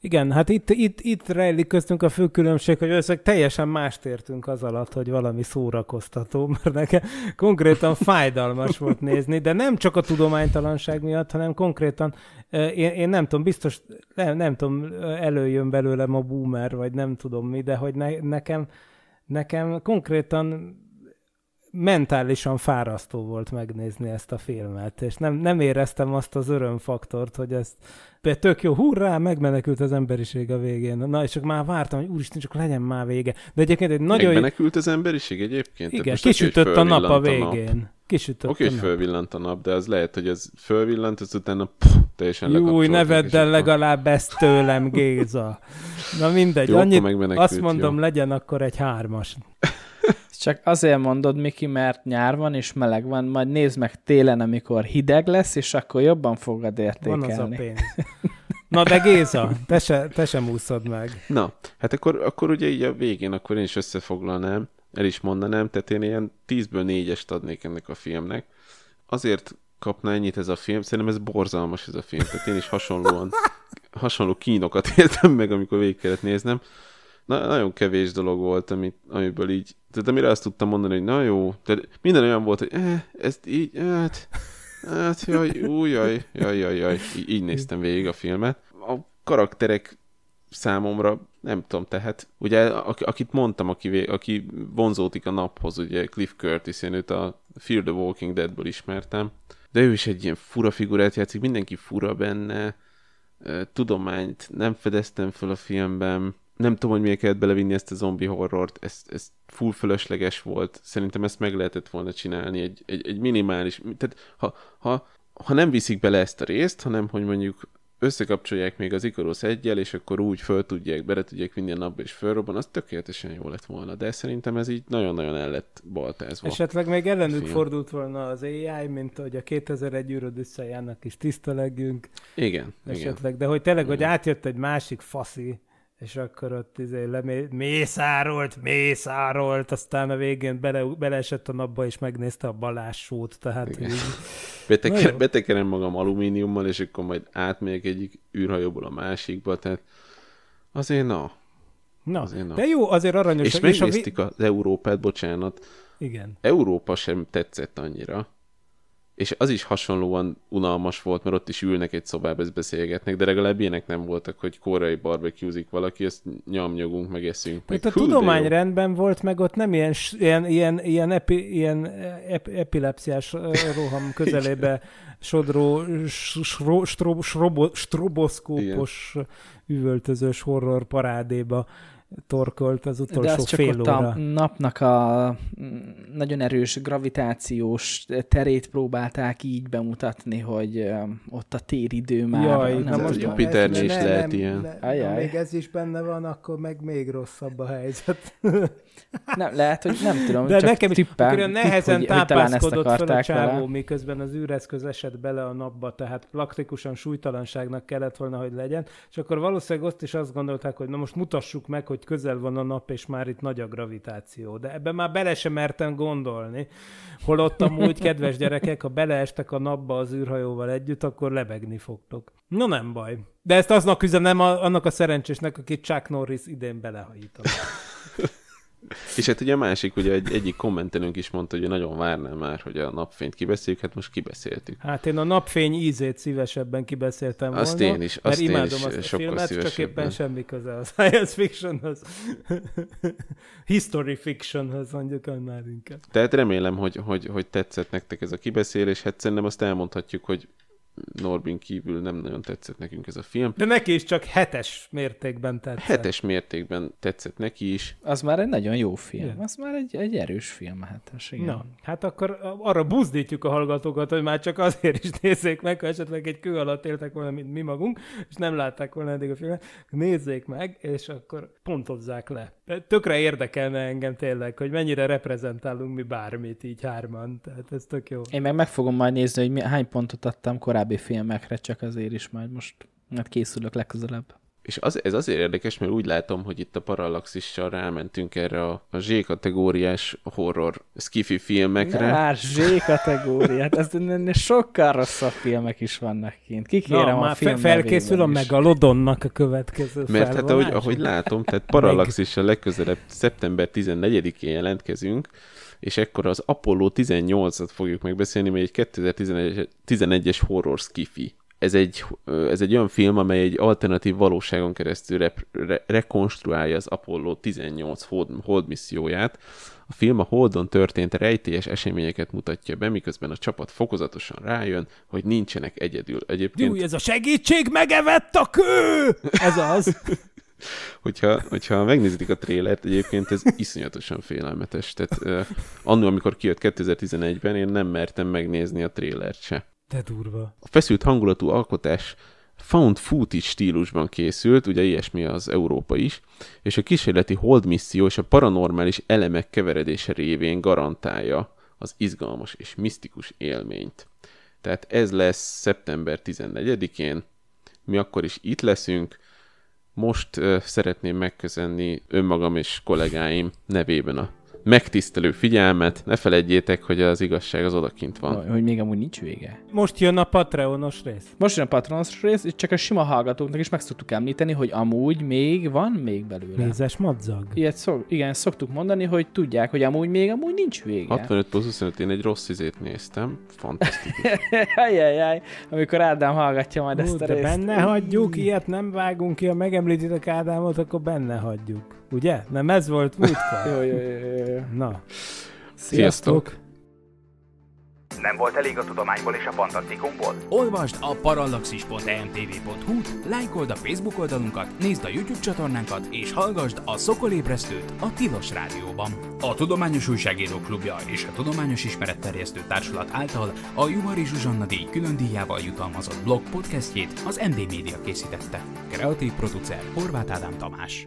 Igen, hát itt, itt, itt rejlik köztünk a fő különbség, hogy összeg teljesen mást értünk az alatt, hogy valami szórakoztató, mert nekem konkrétan fájdalmas volt nézni, de nem csak a tudománytalanság miatt, hanem konkrétan, én, én nem tudom, biztos, nem, nem tudom, előjön belőlem a boomer, vagy nem tudom mi, de hogy ne, nekem, nekem konkrétan mentálisan fárasztó volt megnézni ezt a filmet, és nem, nem éreztem azt az örömfaktort, hogy ezt de tök jó, hurrá, megmenekült az emberiség a végén. Na, és csak már vártam, hogy úristen, csak legyen már vége. De egyébként egy nagyon... Megmenekült az emberiség egyébként? Igen, Tehát kisütött a nap a végén. Nap. Kisütött Oké, okay, hogy fölvillant a nap, de az lehet, hogy ez fölvillant, ez utána pff, teljesen Júj, ne vedd el legalább ezt tőlem, Géza. Na mindegy, jó, annyit, azt mondom, jó. legyen akkor egy hármas. Csak azért mondod, Miki, mert nyár van és meleg van, majd nézd meg télen, amikor hideg lesz, és akkor jobban fogad értékelni. Van az a pénz. Na de Géza, te, se, te sem úszod meg. Na, hát akkor, akkor ugye így a végén, akkor én is összefoglalnám, el is mondanám, tehát én ilyen 10-ből 4-est adnék ennek a filmnek. Azért kapna ennyit ez a film, szerintem ez borzalmas ez a film, tehát én is hasonlóan, hasonló kínokat értem meg, amikor végig kellett néznem na, nagyon kevés dolog volt, amit, amiből így, tehát amire azt tudtam mondani, hogy na jó, tehát minden olyan volt, hogy eh, ezt így, hát, hát, jaj, ú, jaj, jaj, jaj, jaj, így, így néztem végig a filmet. A karakterek számomra, nem tudom, tehát ugye akit mondtam, aki, aki vonzódik a naphoz, ugye Cliff Curtis, én őt a Fear the Walking Deadből ismertem, de ő is egy ilyen fura figurát játszik, mindenki fura benne, tudományt nem fedeztem fel a filmben, nem tudom, hogy miért kellett belevinni ezt a zombi horrort, ez, ez full fölösleges volt. Szerintem ezt meg lehetett volna csinálni egy, egy, egy minimális... Tehát ha, ha, ha nem viszik bele ezt a részt, hanem hogy mondjuk összekapcsolják még az Icarus egyel, és akkor úgy föl tudják, bele tudják vinni a napba, és fölrobban, az tökéletesen jó lett volna. De szerintem ez így nagyon-nagyon el lett baltázva. Esetleg még ellenük fordult volna az AI, mint hogy a 2001 űröd összejának is tiszta legjünk. Igen, Esetleg, igen. de hogy tényleg, igen. hogy átjött egy másik faszi, és akkor ott izé lemé- mészárolt, mészárolt, aztán a végén bele, beleesett a napba, és megnézte a balásút, tehát így... Beteker, betekerem magam alumíniummal, és akkor majd átmegyek egyik űrhajóból a másikba, tehát azért na. Na, azért na. de jó, azért aranyos. És megnézték és a... az Európát, bocsánat. Igen. Európa sem tetszett annyira és az is hasonlóan unalmas volt, mert ott is ülnek egy szobába, ezt beszélgetnek, de legalább ilyenek nem voltak, hogy korai barbecuezik valaki, ezt nyomnyogunk, meg eszünk. Itt a tudomány rendben volt, meg ott nem ilyen, ilyen, ilyen, ilyen, epi, ilyen ep, epilepsziás roham közelébe sodró stroboszkópos üvöltözős horror parádéba torkolt az utolsó De az fél csak óra. ott a napnak a mm, nagyon erős gravitációs terét próbálták így bemutatni, hogy um, ott a téridő már. Jaj, nem na most Jupiternél is ne, lehet nem, ilyen. ha még ez is benne van, akkor meg még rosszabb a helyzet. nem, lehet, hogy nem tudom, De csak nekem is tippem, külön nehezen hogy, tápászkodott hogy fel a csávó, vele. miközben az űreszköz esett bele a napba, tehát praktikusan súlytalanságnak kellett volna, hogy legyen, és akkor valószínűleg ott is azt gondolták, hogy na most mutassuk meg, hogy hogy közel van a nap, és már itt nagy a gravitáció. De ebben már bele sem mertem gondolni. Holott amúgy, kedves gyerekek, ha beleestek a napba az űrhajóval együtt, akkor lebegni fogtok. No, nem baj. De ezt aznak üzenem a, annak a szerencsésnek, akit Chuck Norris idén belehajított. És hát ugye a másik, ugye egy, egyik kommentelőnk is mondta, hogy nagyon várná már, hogy a napfényt kibeszéljük, hát most kibeszéltük. Hát én a napfény ízét szívesebben kibeszéltem azt Én is, azt mert én imádom is azt a filmet, szívesebben. csak éppen semmi köze a science fictionhoz. History fictionhoz mondjuk annál inkább. Tehát remélem, hogy, hogy, hogy tetszett nektek ez a kibeszélés, hát szerintem azt elmondhatjuk, hogy Norbin kívül nem nagyon tetszett nekünk ez a film. De neki is csak hetes mértékben tetszett. Hetes mértékben tetszett neki is. Az már egy nagyon jó film. Igen. Az már egy, egy erős film, hetes, igen. Na, hát akkor arra buzdítjuk a hallgatókat, hogy már csak azért is nézzék meg, ha esetleg egy kő alatt éltek volna, mint mi magunk, és nem látták volna eddig a filmet. Nézzék meg, és akkor pontozzák le tökre érdekelne engem tényleg, hogy mennyire reprezentálunk mi bármit így hárman, tehát ez tök jó. Én meg meg fogom majd nézni, hogy mi, hány pontot adtam korábbi filmekre, csak azért is majd most, mert készülök legközelebb. És az, ez azért érdekes, mert úgy látom, hogy itt a Parallaxissal rámentünk erre a, a Z-kategóriás horror skifi filmekre. Na már z kategória hát ez ennél sokkal rosszabb filmek is vannak kint. Kikérem Na, a film Felkészül a Megalodonnak a következő Mert hát ahogy, ahogy látom, tehát Parallaxissal legközelebb szeptember 14-én jelentkezünk, és ekkor az Apollo 18-at fogjuk megbeszélni, mert egy 2011-es horror skifi ez egy, ez egy olyan film, amely egy alternatív valóságon keresztül rep, re, rekonstruálja az Apollo 18 hold, hold misszióját. A film a Holdon történt rejtélyes eseményeket mutatja be, miközben a csapat fokozatosan rájön, hogy nincsenek egyedül. Egyébként... Júj, ez a segítség megevett a kő! Ez az. hogyha, hogyha megnézitek a trélert, egyébként ez iszonyatosan félelmetes. Tehát uh, annó, amikor kijött 2011-ben, én nem mertem megnézni a trélert se. De durva. A feszült hangulatú alkotás found footage stílusban készült, ugye ilyesmi az Európa is, és a kísérleti hold misszió és a paranormális elemek keveredése révén garantálja az izgalmas és misztikus élményt. Tehát ez lesz szeptember 14-én, mi akkor is itt leszünk, most uh, szeretném megköszönni önmagam és kollégáim nevében a megtisztelő figyelmet. Ne felejtjétek, hogy az igazság az odakint van. Hogy még amúgy nincs vége. Most jön a Patreonos rész. Most jön a Patreonos rész, és csak a sima hallgatóknak is meg szoktuk említeni, hogy amúgy még van még belőle. Nézes madzag. Ilyet szok, igen, szoktuk mondani, hogy tudják, hogy amúgy még amúgy nincs vége. 65 plusz 25, én egy rossz izét néztem. Fantasztikus. Ajajaj, amikor Ádám hallgatja majd Hú, ezt a de részt. benne hagyjuk, ilyet nem vágunk ki, ha megemlítitek Ádámot, akkor benne hagyjuk. Ugye? Nem ez volt múltkor. jó, jó, jó, jó. Na. Sziasztok. Sziasztok. Nem volt elég a tudományból és a fantasztikumból? Olvasd a parallaxis.emtv.hu, lájkold a Facebook oldalunkat, nézd a YouTube csatornánkat, és hallgassd a Szokolébresztőt a Tilos Rádióban. A Tudományos Újságíró Klubja és a Tudományos Ismeretterjesztő Társulat által a Juhari Zsuzsanna díj külön díjával jutalmazott blog podcastjét az MD Media készítette. Kreatív producer Horváth Ádám Tamás.